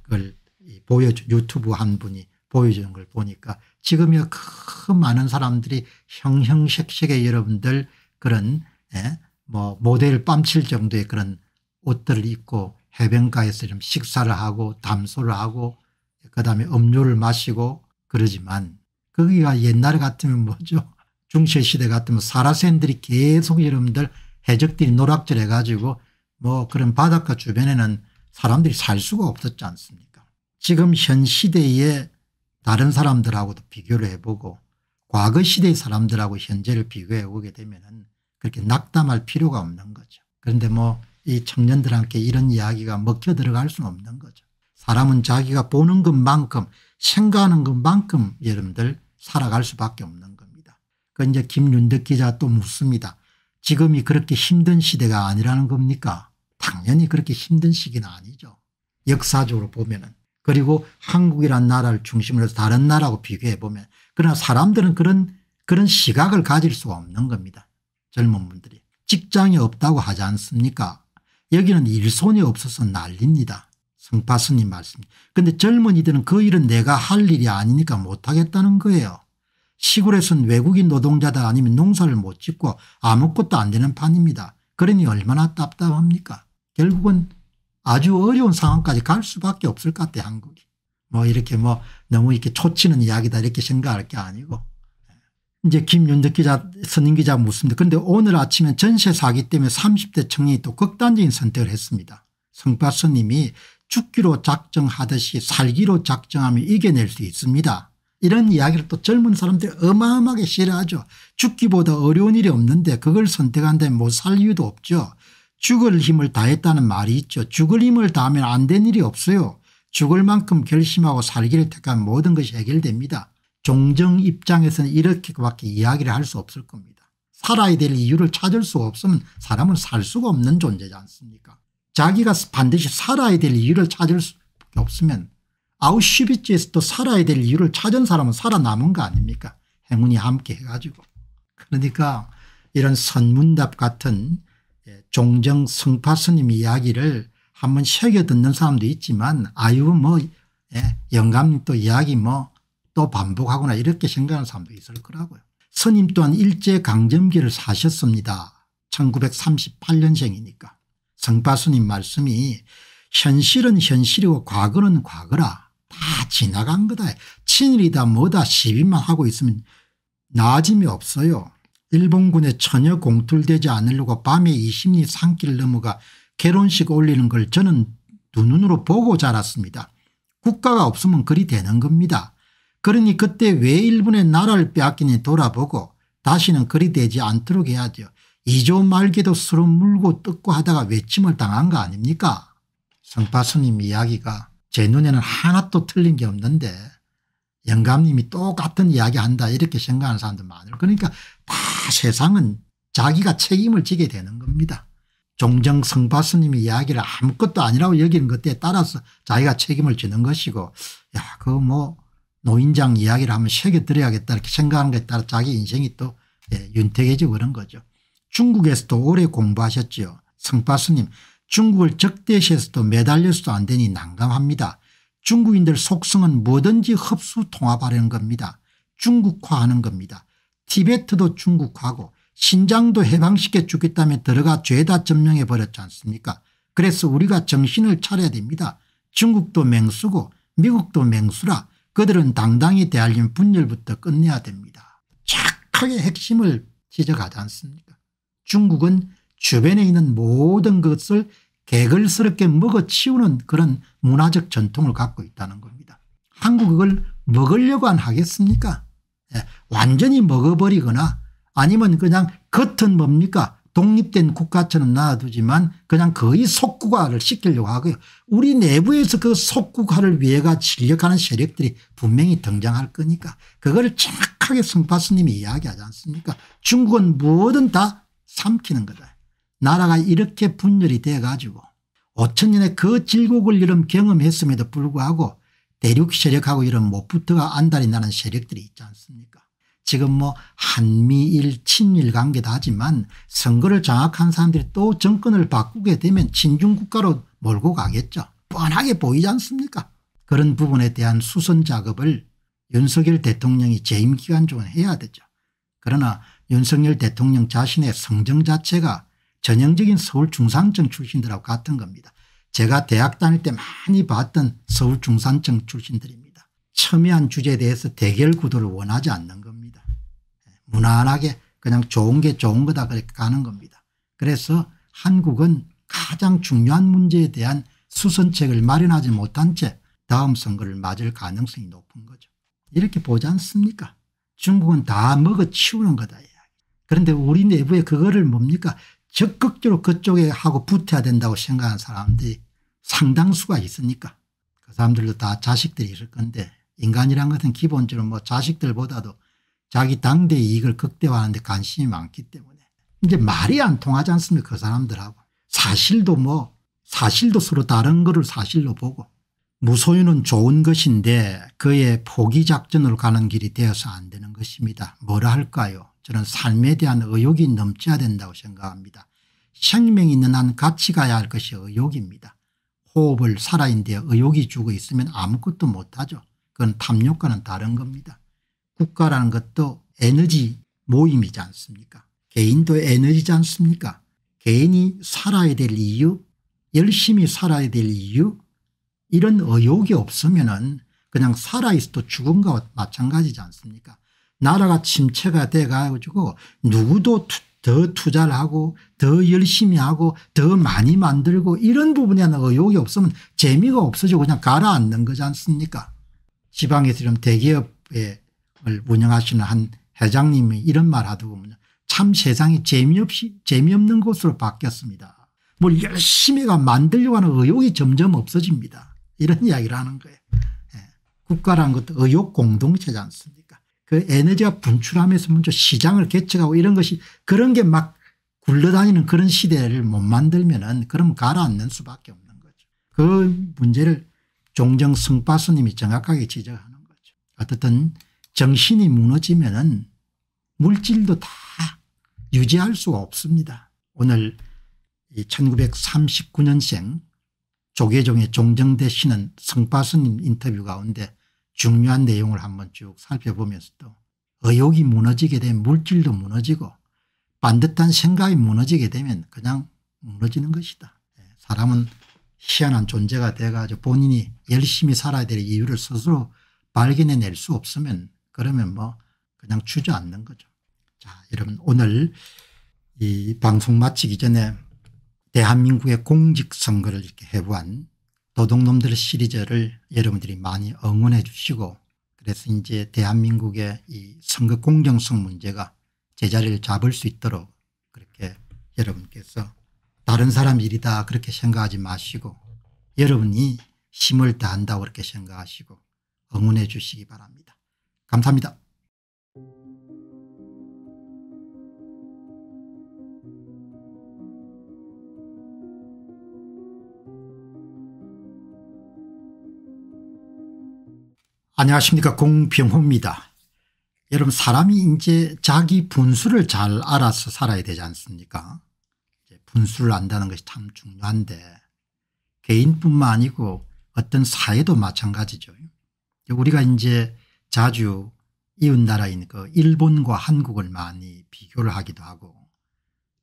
그걸 보여주 유튜브 한 분이 보여주는 걸 보니까 지금이야 그 많은 사람들이 형형색색의 여러분들 그런 예? 뭐 모델 뺨칠 정도의 그런 옷들을 입고 해변가에서 좀 식사를 하고 담소를 하고 그다음에 음료를 마시고 그러지만 거기가 옛날 같으면 뭐죠 중세시대 같으면 사라센들이 계속 여러분들 해적들이 노락질 해가지고 뭐 그런 바닷가 주변에는 사람들이 살 수가 없었지 않습니까 지금 현 시대에 다른 사람들하고도 비교를 해보고 과거 시대의 사람들하고 현재를 비교해 보게 되면 은 그렇게 낙담할 필요가 없는 거죠. 그런데 뭐 이 청년들한테 이런 이야기가 먹혀 들어갈 수는 없는 거죠. 사람은 자기가 보는 것만큼 생각하는 것만큼 여러분들 살아갈 수밖에 없는 겁니다. 그 이제 김윤덕 기자 또 묻습니다. 지금이 그렇게 힘든 시대가 아니라는 겁니까? 당연히 그렇게 힘든 시기는 아니죠. 역사적으로 보면은 그리고 한국이란 나라를 중심으로 해서 다른 나라하고 비교해 보면 그러나 사람들은 그런 그런 시각을 가질 수가 없는 겁니다. 젊은 분들이. 직장이 없다고 하지 않습니까 여기는 일손이 없어서 난립니다. 성파스님 말씀. 근데 젊은이들은 그 일은 내가 할 일이 아니니까 못하겠다는 거예요. 시골에선 외국인 노동자들 아니면 농사를 못 짓고 아무것도 안 되는 판입니다. 그러니 얼마나 답답합니까 결국은 아주 어려운 상황까지 갈 수밖에 없을 것 같아요 한국이. 뭐 이렇게 뭐 너무 이렇게 초치는 이야기다 이렇게 생각할 게 아니고 예. 이제 김윤덕 기자 선임 기자 묻습니다. 그런데 오늘 아침에 전세 사기 때문에 30대 청년이 또 극단적인 선택을 했습니다. 성파스님이 죽기로 작정하듯이 살기로 작정하면 이겨낼 수 있습니다. 이런 이야기를 또 젊은 사람들이 어마어마하게 싫어하죠. 죽기보다 어려운 일이 없는데 그걸 선택한다면 못살 뭐 이유도 없죠. 죽을 힘을 다했다는 말이 있죠. 죽을 힘을 다하면 안 된 일이 없어요. 죽을 만큼 결심하고 살기를 택한 모든 것이 해결됩니다. 종정 입장에서는 이렇게밖에 이야기를 할 수 없을 겁니다. 살아야 될 이유를 찾을 수 없으면 사람은 살 수가 없는 존재지 않습니까 자기가 반드시 살아야 될 이유를 찾을 수 없으면 아우슈비츠에서도 살아야 될 이유를 찾은 사람은 살아남은 거 아닙니까 행운이 함께 해가지고 그러니까 이런 선문답 같은 종정 성파 스님 이야기를 한번 새겨 듣는 사람도 있지만 아유 뭐 예, 영감님 뭐 또 이야기 뭐 또 반복하거나 이렇게 생각하는 사람도 있을 거라고요. 스님 또한 일제강점기를 사셨습니다. 1938년생이니까. 성파 스님 말씀이 현실은 현실이고 과거는 과거라 다 지나간 거다. 친일이다 뭐다 시비만 하고 있으면 나아짐이 없어요. 일본군에 전혀 공툴되지 않으려고 밤에 이십리 산길 넘어가 결혼식 올리는 걸 저는 두 눈으로 보고 자랐습니다. 국가가 없으면 그리 되는 겁니다. 그러니 그때 왜 일본의 나라를 빼앗기니 돌아보고 다시는 그리 되지 않도록 해야죠. 이조 말기도 술을 물고 뜯고 하다가 외침을 당한 거 아닙니까? 성파스님 이야기가 제 눈에는 하나도 틀린 게 없는데 영감님이 똑같은 이야기한다 이렇게 생각하는 사람들 많아요. 그러니까 다 세상은 자기가 책임을 지게 되는 겁니다. 종정 성파스님의 이야기를 아무것도 아니라고 여기는 것에 따라서 자기가 책임을 지는 것이고 야그 뭐 노인장 이야기를 하면 새겨들어야겠다 이렇게 생각하는 것에 따라 자기 인생이 또 예, 윤택해지고 그런 거죠. 중국에서도 오래 공부하셨죠요 성바스님 중국을 적대시해서도 매달려서도 안 되니 난감합니다. 중국인들 속성은 뭐든지 흡수 통합하려는 겁니다. 중국화하는 겁니다. 티베트도 중국화고 신장도 해방시켜 죽겠다며 들어가 죄다 점령해 버렸지 않습니까 그래서 우리가 정신을 차려야 됩니다. 중국도 맹수고 미국도 맹수라 그들은 당당히 대할민 분열부터 끝내야 됩니다. 착하게 핵심을 지적하지 않습니까 중국은 주변에 있는 모든 것을 개걸스럽게 먹어치우는 그런 문화적 전통을 갖고 있다는 겁니다. 한국을 먹으려고 안 하겠습니까? 예, 완전히 먹어버리거나 아니면 그냥 겉은 뭡니까? 독립된 국가처럼 놔두지만 그냥 거의 속국화를 시키려고 하고요. 우리 내부에서 그 속국화를 위해가 진력하는 세력들이 분명히 등장할 거니까 그걸 정확하게 성파스님이 이야기하지 않습니까? 중국은 뭐든 다 삼키는 거다. 나라가 이렇게 분열이 돼가지고 5천년의 그 질곡을 이런 경험했음에도 불구하고 대륙 세력하고 이런 못 붙어가 안달이 나는 세력들이 있지 않습니까 지금 뭐 한미일 친일 관계도 하지만 선거를 장악한 사람들이 또 정권을 바꾸게 되면 친중국가로 몰고 가겠죠. 뻔하게 보이지 않습니까 그런 부분에 대한 수선 작업을 윤석열 대통령이 재임 기간 중에 해야 되죠. 그러나 윤석열 대통령 자신의 성정 자체가 전형적인 서울 중산층 출신들하고 같은 겁니다. 제가 대학 다닐 때 많이 봤던 서울 중산층 출신들입니다. 첨예한 주제에 대해서 대결 구도를 원하지 않는 겁니다. 예, 무난하게 그냥 좋은 게 좋은 거다 그렇게 가는 겁니다. 그래서 한국은 가장 중요한 문제에 대한 수선책을 마련하지 못한 채 다음 선거를 맞을 가능성이 높은 거죠. 이렇게 보지 않습니까? 중국은 다 먹어치우는 거다. 그런데 우리 내부에 그거를 뭡니까 적극적으로 그쪽에 하고 붙어야 된다고 생각하는 사람들이 상당수가 있으니까 그 사람들도 다 자식들이 있을 건데 인간이란 것은 기본적으로 뭐 자식들보다도 자기 당대의 이익을 극대화하는데 관심이 많기 때문에 이제 말이 안 통하지 않습니까 그 사람들하고 사실도 뭐 사실도 서로 다른 거를 사실로 보고 무소유는 좋은 것인데 그의 포기 작전으로 가는 길이 되어서 안 되는 것입니다. 뭐라 할까요 저는 삶에 대한 의욕이 넘쳐야 된다고 생각합니다. 생명이 있는 한 같이 가야 할 것이 의욕입니다. 호흡을 살아있는데 의욕이 죽어 있으면 아무것도 못하죠. 그건 탐욕과는 다른 겁니다. 국가라는 것도 에너지 모임이지 않습니까 개인도 에너지지 않습니까 개인이 살아야 될 이유 열심히 살아야 될 이유 이런 의욕이 없으면 그냥 살아있어도 죽음과 마찬가지지 않습니까 나라가 침체가 돼가지고 누구도 투, 더 투자를 하고 더 열심히 하고 더 많이 만들고 이런 부분에는 의욕이 없으면 재미가 없어지고 그냥 가라앉는 거지 않습니까 지방에서 이런 대기업을 운영하시는 한 회장님이 이런 말 하더군요. 참 세상이 재미없이 재미없는 곳으로 바뀌었습니다. 뭘 열심히 가 만들려고 하는 의욕이 점점 없어집니다. 이런 이야기를 하는 거예요. 예. 국가란 것도 의욕 공동체지 않습니까 그 에너지가 분출하면서 먼저 시장을 개척하고 이런 것이 그런 게 막 굴러다니는 그런 시대를 못 만들면은 그럼 가라앉는 수밖에 없는 거죠. 그 문제를 종정 승파스님이 정확하게 지적하는 거죠. 어떻든 정신이 무너지면은 물질도 다 유지할 수가 없습니다. 오늘 1939년생 조계종의 종정대신은 승파스님 인터뷰 가운데 중요한 내용을 한번 쭉 살펴보면서 도 의욕이 무너지게 되면 물질도 무너지고 반듯한 생각이 무너지게 되면 그냥 무너지는 것이다. 예, 사람은 희한한 존재가 돼가지고 본인이 열심히 살아야 될 이유를 스스로 발견해낼 수 없으면 그러면 뭐 그냥 주저앉는 거죠. 자 여러분 오늘 이 방송 마치기 전에 대한민국의 공직선거를 이렇게 해보한 도둑놈들 시리즈를 여러분들이 많이 응원해 주시고 그래서 이제 대한민국의 이 선거 공정성 문제가 제자리를 잡을 수 있도록 그렇게 여러분께서 다른 사람 일이다 그렇게 생각하지 마시고 여러분이 힘을 다한다고 그렇게 생각하시고 응원해 주시기 바랍니다. 감사합니다. 안녕하십니까 공병호입니다. 여러분 사람이 이제 자기 분수를 잘 알아서 살아야 되지 않습니까 분수를 안다는 것이 참 중요한데 개인뿐만 아니고 어떤 사회도 마찬가지죠. 우리가 이제 자주 이웃나라인 그 일본과 한국을 많이 비교를 하기도 하고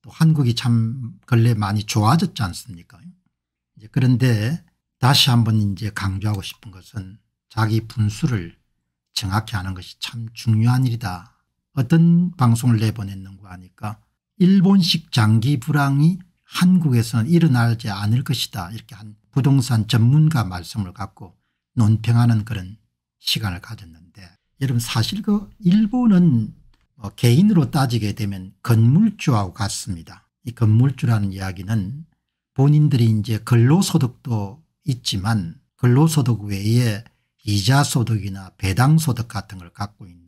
또 한국이 참 근래 많이 좋아졌지 않습니까 그런데 다시 한번 이제 강조하고 싶은 것은 자기 분수를 정확히 하는 것이 참 중요한 일이다. 어떤 방송을 내보냈는가 하니까 일본식 장기 불황이 한국에서는 일어나지 않을 것이다 이렇게 한 부동산 전문가 말씀을 갖고 논평하는 그런 시간을 가졌는데 여러분 사실 그 일본은 뭐 개인으로 따지게 되면 건물주하고 같습니다. 이 건물주라는 이야기는 본인들이 이제 근로소득도 있지만 근로소득 외에 이자소득이나 배당소득 같은 걸 갖고 있는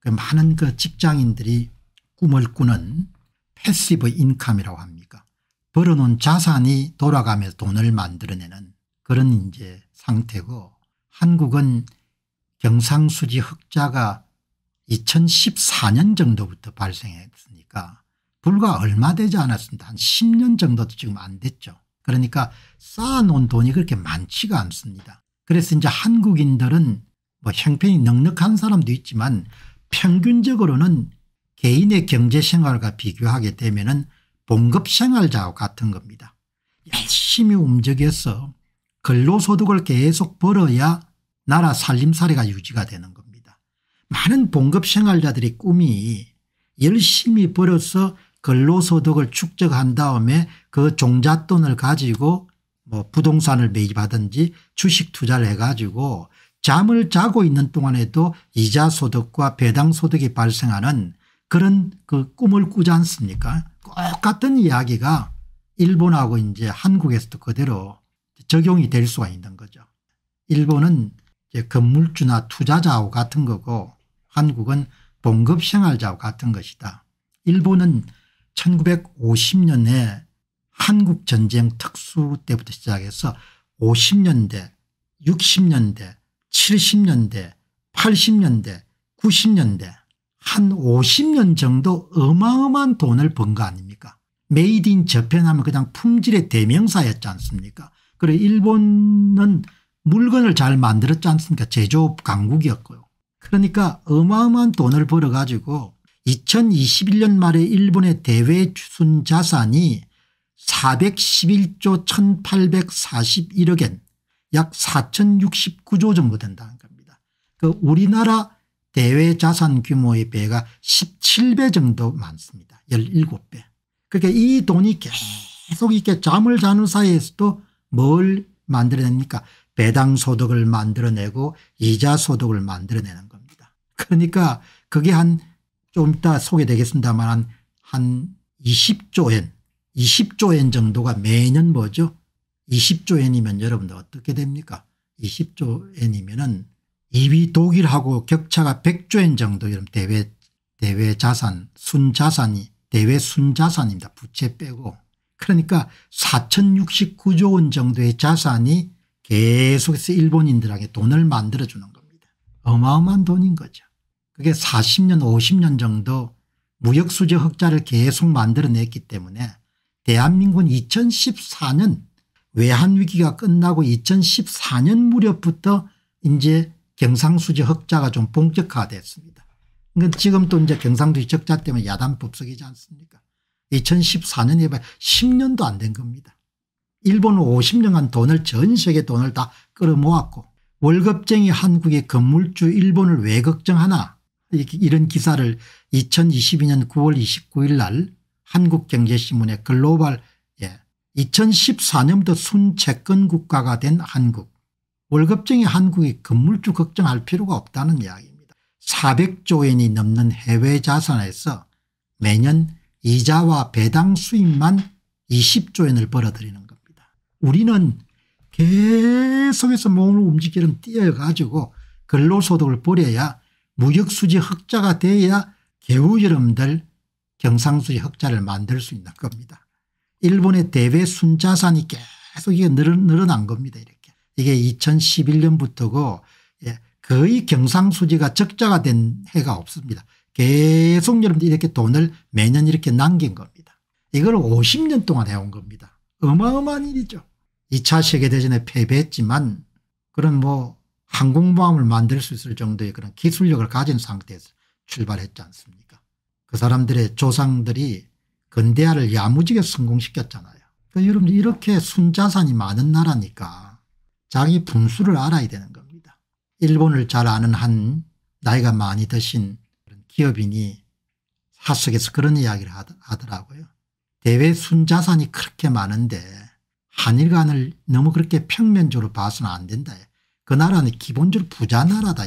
그 많은 그 직장인들이 꿈을 꾸는 패시브 인컴이라고 합니까 벌어놓은 자산이 돌아가면서 돈을 만들어내는 그런 이제 상태고 한국은 경상수지 흑자가 2014년 정도부터 발생했으니까 불과 얼마 되지 않았습니다. 한 10년 정도도 지금 안 됐죠. 그러니까 쌓아놓은 돈이 그렇게 많지가 않습니다. 그래서 이제 한국인들은 뭐 형편이 넉넉한 사람도 있지만 평균적으로는 개인의 경제생활과 비교하게 되면 은봉급생활자 같은 겁니다. 열심히 움직여서 근로소득을 계속 벌어야 나라 살림살이가 유지가 되는 겁니다. 많은 봉급생활자들의 꿈이 열심히 벌어서 근로소득을 축적한 다음에 그 종잣돈을 가지고 뭐 부동산을 매입하든지 주식 투자를 해가지고 잠을 자고 있는 동안에도 이자 소득과 배당 소득이 발생하는 그런 그 꿈을 꾸지 않습니까 똑같은 이야기가 일본하고 이제 한국에서도 그대로 적용이 될 수가 있는 거죠. 일본은 이제 건물주나 투자자하 같은 거고 한국은 봉급생활자하 같은 것이다. 일본은 1950년에 한국전쟁 특수 때부터 시작해서 50년대 60년대 70년대 80년대 90년대 한 50년 정도 어마어마한 돈을 번 거 아닙니까 메이드 인 저편하면 그냥 품질의 대명사였지 않습니까 그리고 일본은 물건을 잘 만들었지 않습니까 제조업 강국이었고요 그러니까 어마어마한 돈을 벌어가지고 2021년 말에 일본의 대외 순 자산이 411조 1841억엔 약 4069조 정도 된다는 겁니다. 그 우리나라 대외 자산 규모의 배가 17배 정도 많습니다. 17배. 그러니까 이 돈이 계속 이렇게 잠을 자는 사이에서도 뭘 만들어냅니까 배당 소득을 만들어내고 이자 소득을 만들어내는 겁니다. 그러니까 그게 한좀 이따 소개되겠습니다만 한 20조엔 20조엔 정도가 매년 뭐죠 20조엔이면 여러분들 어떻게 됩니까 20조엔이면 은 2위 독일하고 격차가 100조엔 정도 이런 대외 대외 자산 순자산이 대외 순자산입니다 부채 빼고 그러니까 4069조 원 정도의 자산이 계속해서 일본인들에게 돈을 만들어주는 겁니다. 어마어마한 돈인 거죠. 그게 40년 50년 정도 무역수지 흑자를 계속 만들어냈기 때문에 대한민국은 2014년 외환위기가 끝나고 2014년 무렵부터 이제 경상수지 흑자가 좀 본격화됐습니다. 그러니까 지금 또 이제 경상수지 적자 때문에 야단 법석이지 않습니까 2014년에 봐 10년도 안 된 겁니다. 일본은 50년간 돈을 전 세계 돈을 다 끌어모았고 월급쟁이 한국의 건물주 일본을 왜 걱정하나 이런 기사를 2022년 9월 29일 날 한국경제신문의 글로벌 예, 2014년부터 순채권 국가가 된 한국 월급쟁이 한국이 건물주 걱정할 필요가 없다는 이야기입니다. 400조 엔이 넘는 해외 자산에서 매년 이자와 배당 수입만 20조 엔을 벌어들이는 겁니다. 우리는 계속해서 몸을 움직이는 뛰어가지고 근로소득을 벌여야 무역수지 흑자가 돼야 개우 여러분들 경상수지 흑자를 만들 수 있는 겁니다. 일본의 대외 순자산이 계속 이게 늘어난 겁니다. 이렇게. 이게 2011년부터고 예, 거의 경상수지가 적자가 된 해가 없습니다. 계속 여러분들 이렇게 돈을 매년 이렇게 남긴 겁니다. 이걸 50년 동안 해온 겁니다. 어마어마한 일이죠. 2차 세계대전에 패배했지만 그런 뭐 항공모함을 만들 수 있을 정도의 그런 기술력을 가진 상태에서 출발했지 않습니까 그 사람들의 조상들이 근대화를 야무지게 성공시켰잖아요. 그러니까 여러분 이렇게 순자산이 많은 나라니까 자기 분수를 알아야 되는 겁니다. 일본을 잘 아는 한 나이가 많이 드신 기업인이 하석에서 그런 이야기를 하더라고요. 대외 순자산이 그렇게 많은데 한일간을 너무 그렇게 평면적으로 봐서는 안 된다. 그 나라는 기본적으로 부자 나라다.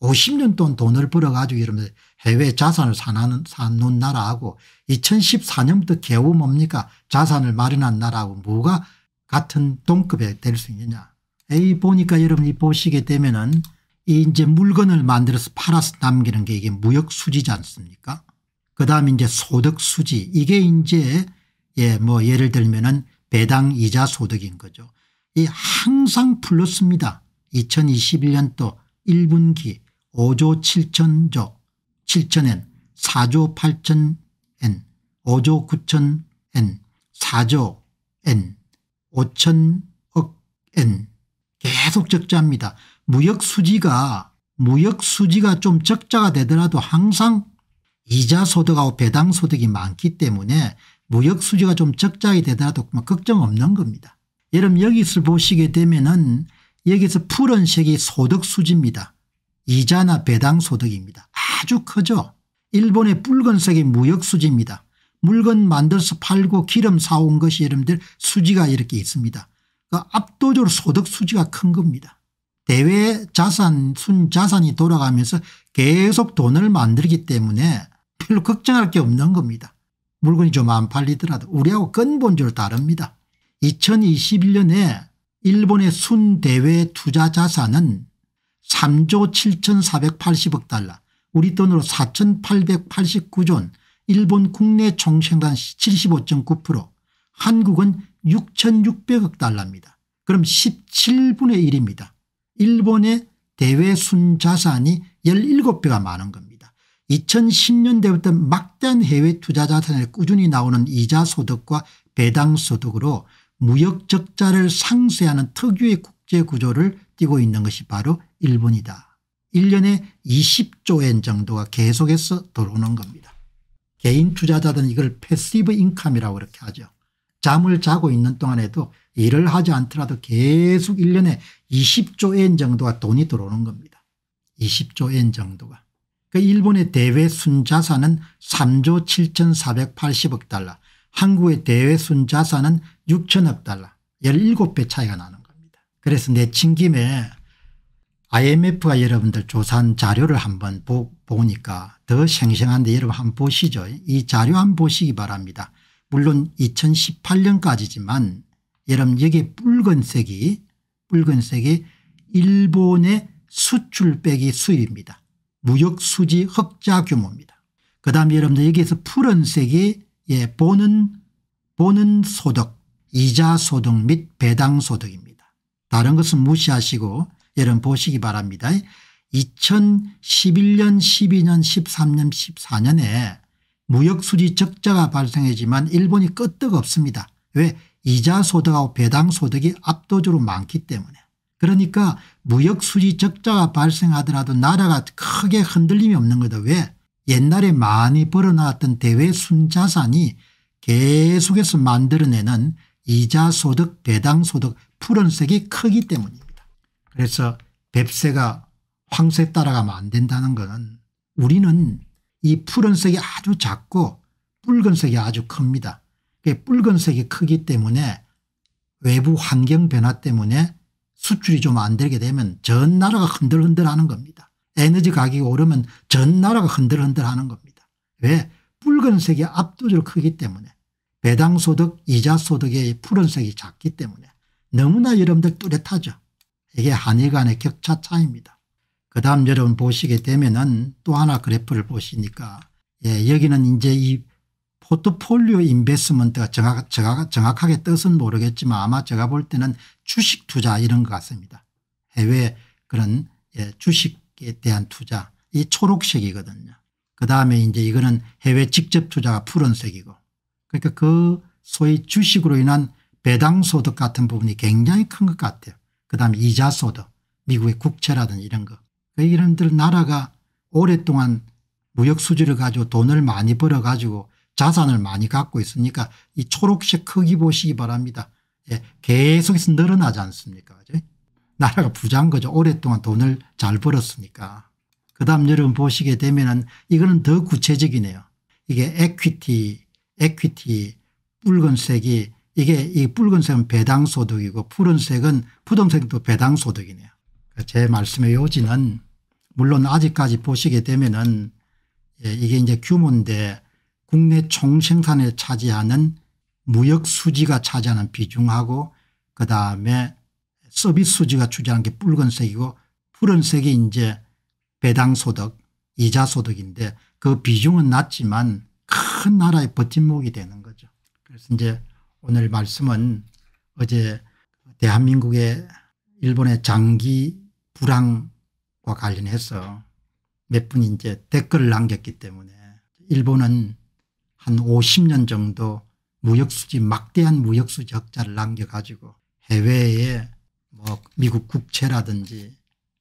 50년 동안 돈을 벌어가지고 이러면서 해외 자산을 사는, 사놓은 나라하고 2014년부터 개우 뭡니까 자산을 마련한 나라하고 뭐가 같은 동급에 될 수 있느냐. 이 보니까 여러분이 보시게 되면은 이 이제 물건을 만들어서 팔아서 남기는 게 이게 무역 수지지 않습니까? 그 다음에 이제 소득 수지 이게 이제 예 뭐 예를 들면은 배당 이자 소득인 거죠. 이 항상 플러스입니다. 2021년도 1분기 5조 7천조 7천엔 4조 8천엔 5조 9천엔 4조 엔 5천억 엔 계속 적자입니다. 무역 수지가 무역 수지가 좀 적자가 되더라도 항상 이자 소득하고 배당 소득이 많기 때문에 무역 수지가 좀 적자이 되더라도 뭐 걱정 없는 겁니다. 여러분 여기서 보시게 되면은 여기서 푸른색이 소득 수지입니다. 이자나 배당 소득입니다. 아주 커죠 일본의 붉은색의 무역수지입니다. 물건 만들어서 팔고 기름 사온 것이 여러분들 수지가 이렇게 있습니다. 그 압도적으로 소득 수지가 큰 겁니다. 대외 자산 순자산이 돌아가면서 계속 돈을 만들기 때문에 별로 걱정할 게 없는 겁니다. 물건이 좀 안 팔리더라도 우리하고 근본적으로 다릅니다. 2021년에 일본의 순대외 투자 자산은 3조 7480억 달러 우리 돈으로 4889조 원 일본 국내 총생산 75.9% 한국은 6600억 달러입니다. 그럼 17분의 1입니다. 일본의 대외 순자산이 17배가 많은 겁니다. 2010년대부터 막대한 해외 투자 자산에 꾸준히 나오는 이자 소득과 배당 소득으로 무역 적자를 상쇄하는 특유의 국제 구조를 뛰고 있는 것이 바로 일본이다. 1년에 20조엔 정도가 계속해서 들어오는 겁니다. 개인 투자자들은 이걸 패시브 인컴이라고 그렇게 하죠. 잠을 자고 있는 동안에도 일을 하지 않더라도 계속 1년에 20조엔 정도가 돈이 들어오는 겁니다. 20조엔 정도가. 그 일본의 대외 순자산은 3조 7,480억 달러 한국의 대외 순자산은 6천억 달러 17배 차이가 나는 그래서 내친 김에 IMF가 여러분들 조사한 자료를 한번 보, 보니까 더 생생한데 여러분 한번 보시죠. 이 자료 한번 보시기 바랍니다. 물론 2018년까지지만 여러분 여기 붉은색이 붉은색이 일본의 수출 빼기 수입입니다. 무역 수지 흑자 규모입니다. 그 다음에 여러분들 여기에서 푸른색이 예, 보는 보는 소득 이자 소득 및 배당 소득입니다. 다른 것은 무시하시고 여러분 보시기 바랍니다. 2011년 12년 13년 14년에 무역수지 적자가 발생했지만 일본이 끄떡없습니다. 왜 이자 소득하고 배당 소득이 압도적으로 많기 때문에 그러니까 무역수지 적자가 발생하더라도 나라가 크게 흔들림이 없는 거다. 왜 옛날에 많이 벌어놨던 대외 순자산이 계속해서 만들어내는 이자 소득 배당 소득 푸른색이 크기 때문입니다. 그래서 뱁새가 황새 따라가면 안 된다는 것은 우리는 이 푸른색이 아주 작고 붉은색이 아주 큽니다. 붉은색이 크기 때문에 외부 환경 변화 때문에 수출이 좀 안 되게 되면 전 나라가 흔들흔들하는 겁니다. 에너지 가격이 오르면 전 나라가 흔들흔들하는 겁니다. 왜? 붉은색이 압도적으로 크기 때문에 배당소득 이자소득의 푸른색이 작기 때문에 너무나 여러분들 뚜렷하죠. 이게 한일간의 격차 차입니다. 그 다음 여러분 보시게 되면은 또 하나 그래프를 보시니까 예, 여기는 이제 이 포트폴리오 인베스먼트가 정확, 정확, 정확하게 뜻은 모르겠지만 아마 제가 볼 때는 주식 투자 이런 것 같습니다. 해외 그런 예, 주식에 대한 투자 이 초록색이거든요. 그 다음에 이제 이거는 해외 직접 투자가 푸른색이고 그러니까 그 소위 주식으로 인한 배당소득 같은 부분이 굉장히 큰 것 같아요. 그 다음에 이자소득 미국의 국채라든지 이런 거. 그러니까 이런들 나라가 오랫동안 무역수지를 가지고 돈을 많이 벌어가지고 자산을 많이 갖고 있으니까 이 초록색 크기 보시기 바랍니다. 예, 계속해서 늘어나지 않습니까? 그죠? 나라가 부자인 거죠. 오랫동안 돈을 잘 벌었으니까. 그 다음 여러분 보시게 되면은 이거는 더 구체적이네요. 이게 에퀴티, 에퀴티 붉은색이 이게 이 붉은색은 배당소득이고 푸른색은 부동색도 배당소득이네요. 그러니까 제 말씀의 요지는 물론 아직까지 보시게 되면은 예, 이게 이제 규모인데 국내 총생산에 차지하는 무역 수지가 차지하는 비중하고 그다음에 서비스 수지가 차지하는 게 붉은색이고 푸른색이 이제 배당소득 이자소득인데 그 비중은 낮지만 큰 나라의 버팀목이 되는 거죠. 그래서 이제 오늘 말씀은 어제 대한민국의 일본의 장기 불황과 관련해서 몇 분이 제 댓글을 남겼기 때문에 일본은 한 50년 정도 무역수지 막대한 무역수지 흑자를 남겨가지고 해외에 뭐 미국 국채라든지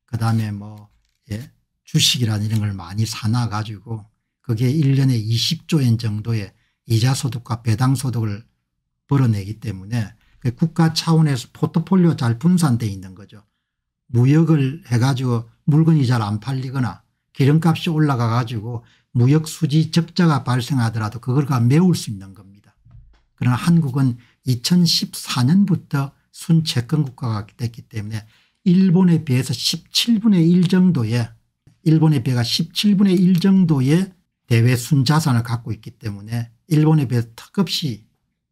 그다음에 뭐 예 주식이라는 이런 걸 많이 사놔 가지고 그게 1년에 20조 원 정도의 이자 소득과 배당 소득을 벌어내기 때문에 그 국가 차원에서 포트폴리오 잘분산되어 있는 거죠. 무역을 해가지고 물건이 잘 안 팔리거나 기름값이 올라가 가지고 무역 수지 적자가 발생하더라도 그걸 가 메울 수 있는 겁니다. 그러나 한국은 2014년부터 순채권 국가가 됐기 때문에 일본에 비해서 17분의 1 정도의 일본에 비해가 17분의 1 정도의 대외 순자산을 갖고 있기 때문에 일본에 비해 서 턱없이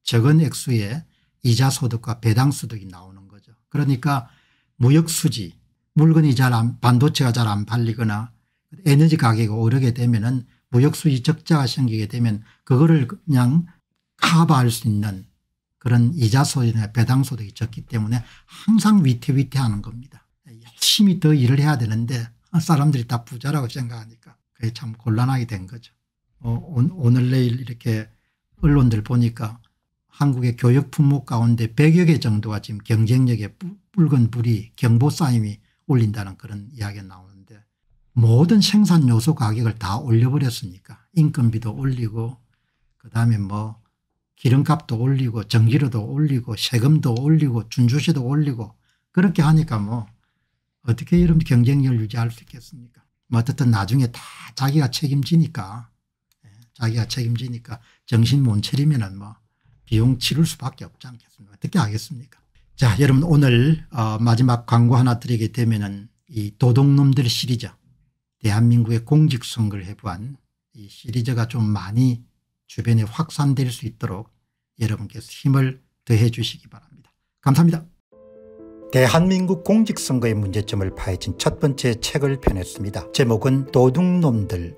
적은 액수의 이자 소득과 배당 소득이 나오는 거죠. 그러니까 무역 수지 물건이 잘 안, 반도체가 잘 안 팔리거나 에너지 가격이 오르게 되면은 무역 수지 적자가 생기게 되면 그거를 그냥 커버할 수 있는 그런 이자 소득이나 배당 소득이 적기 때문에 항상 위태위태하는 겁니다. 열심히 더 일을 해야 되는데 사람들이 다 부자라고 생각하니까 그게 참 곤란하게 된 거죠. 어, 오늘 내일 이렇게 언론들 보니까 한국의 교육 품목 가운데 100여 개 정도가 지금 경쟁력에 붉은 불이 경보 싸임이 올린다는 그런 이야기가 나오는데 모든 생산 요소 가격을 다 올려버렸으니까 인건비도 올리고 그다음에 뭐 기름값도 올리고 전기료도 올리고 세금도 올리고 준주시도 올리고 그렇게 하니까 뭐 어떻게 이런 경쟁력을 유지할 수 있겠습니까 뭐 어쨌든 나중에 다 자기가 책임지니까 예, 자기가 책임지니까 정신 못 차리면 은뭐 비용 치를 수밖에 없지 않겠습니까 어떻게 하겠습니까 자 여러분 오늘 어 마지막 광고 하나 드리게 되면 은이 도둑놈들 시리즈 대한민국의 공직선거를 해부한 이 시리즈가 좀 많이 주변에 확산될 수 있도록 여러분께서 힘을 더해 주시기 바랍니다. 감사합니다. 대한민국 공직선거의 문제점을 파헤친 첫 번째 책을 펴냈습니다. 제목은 도둑놈들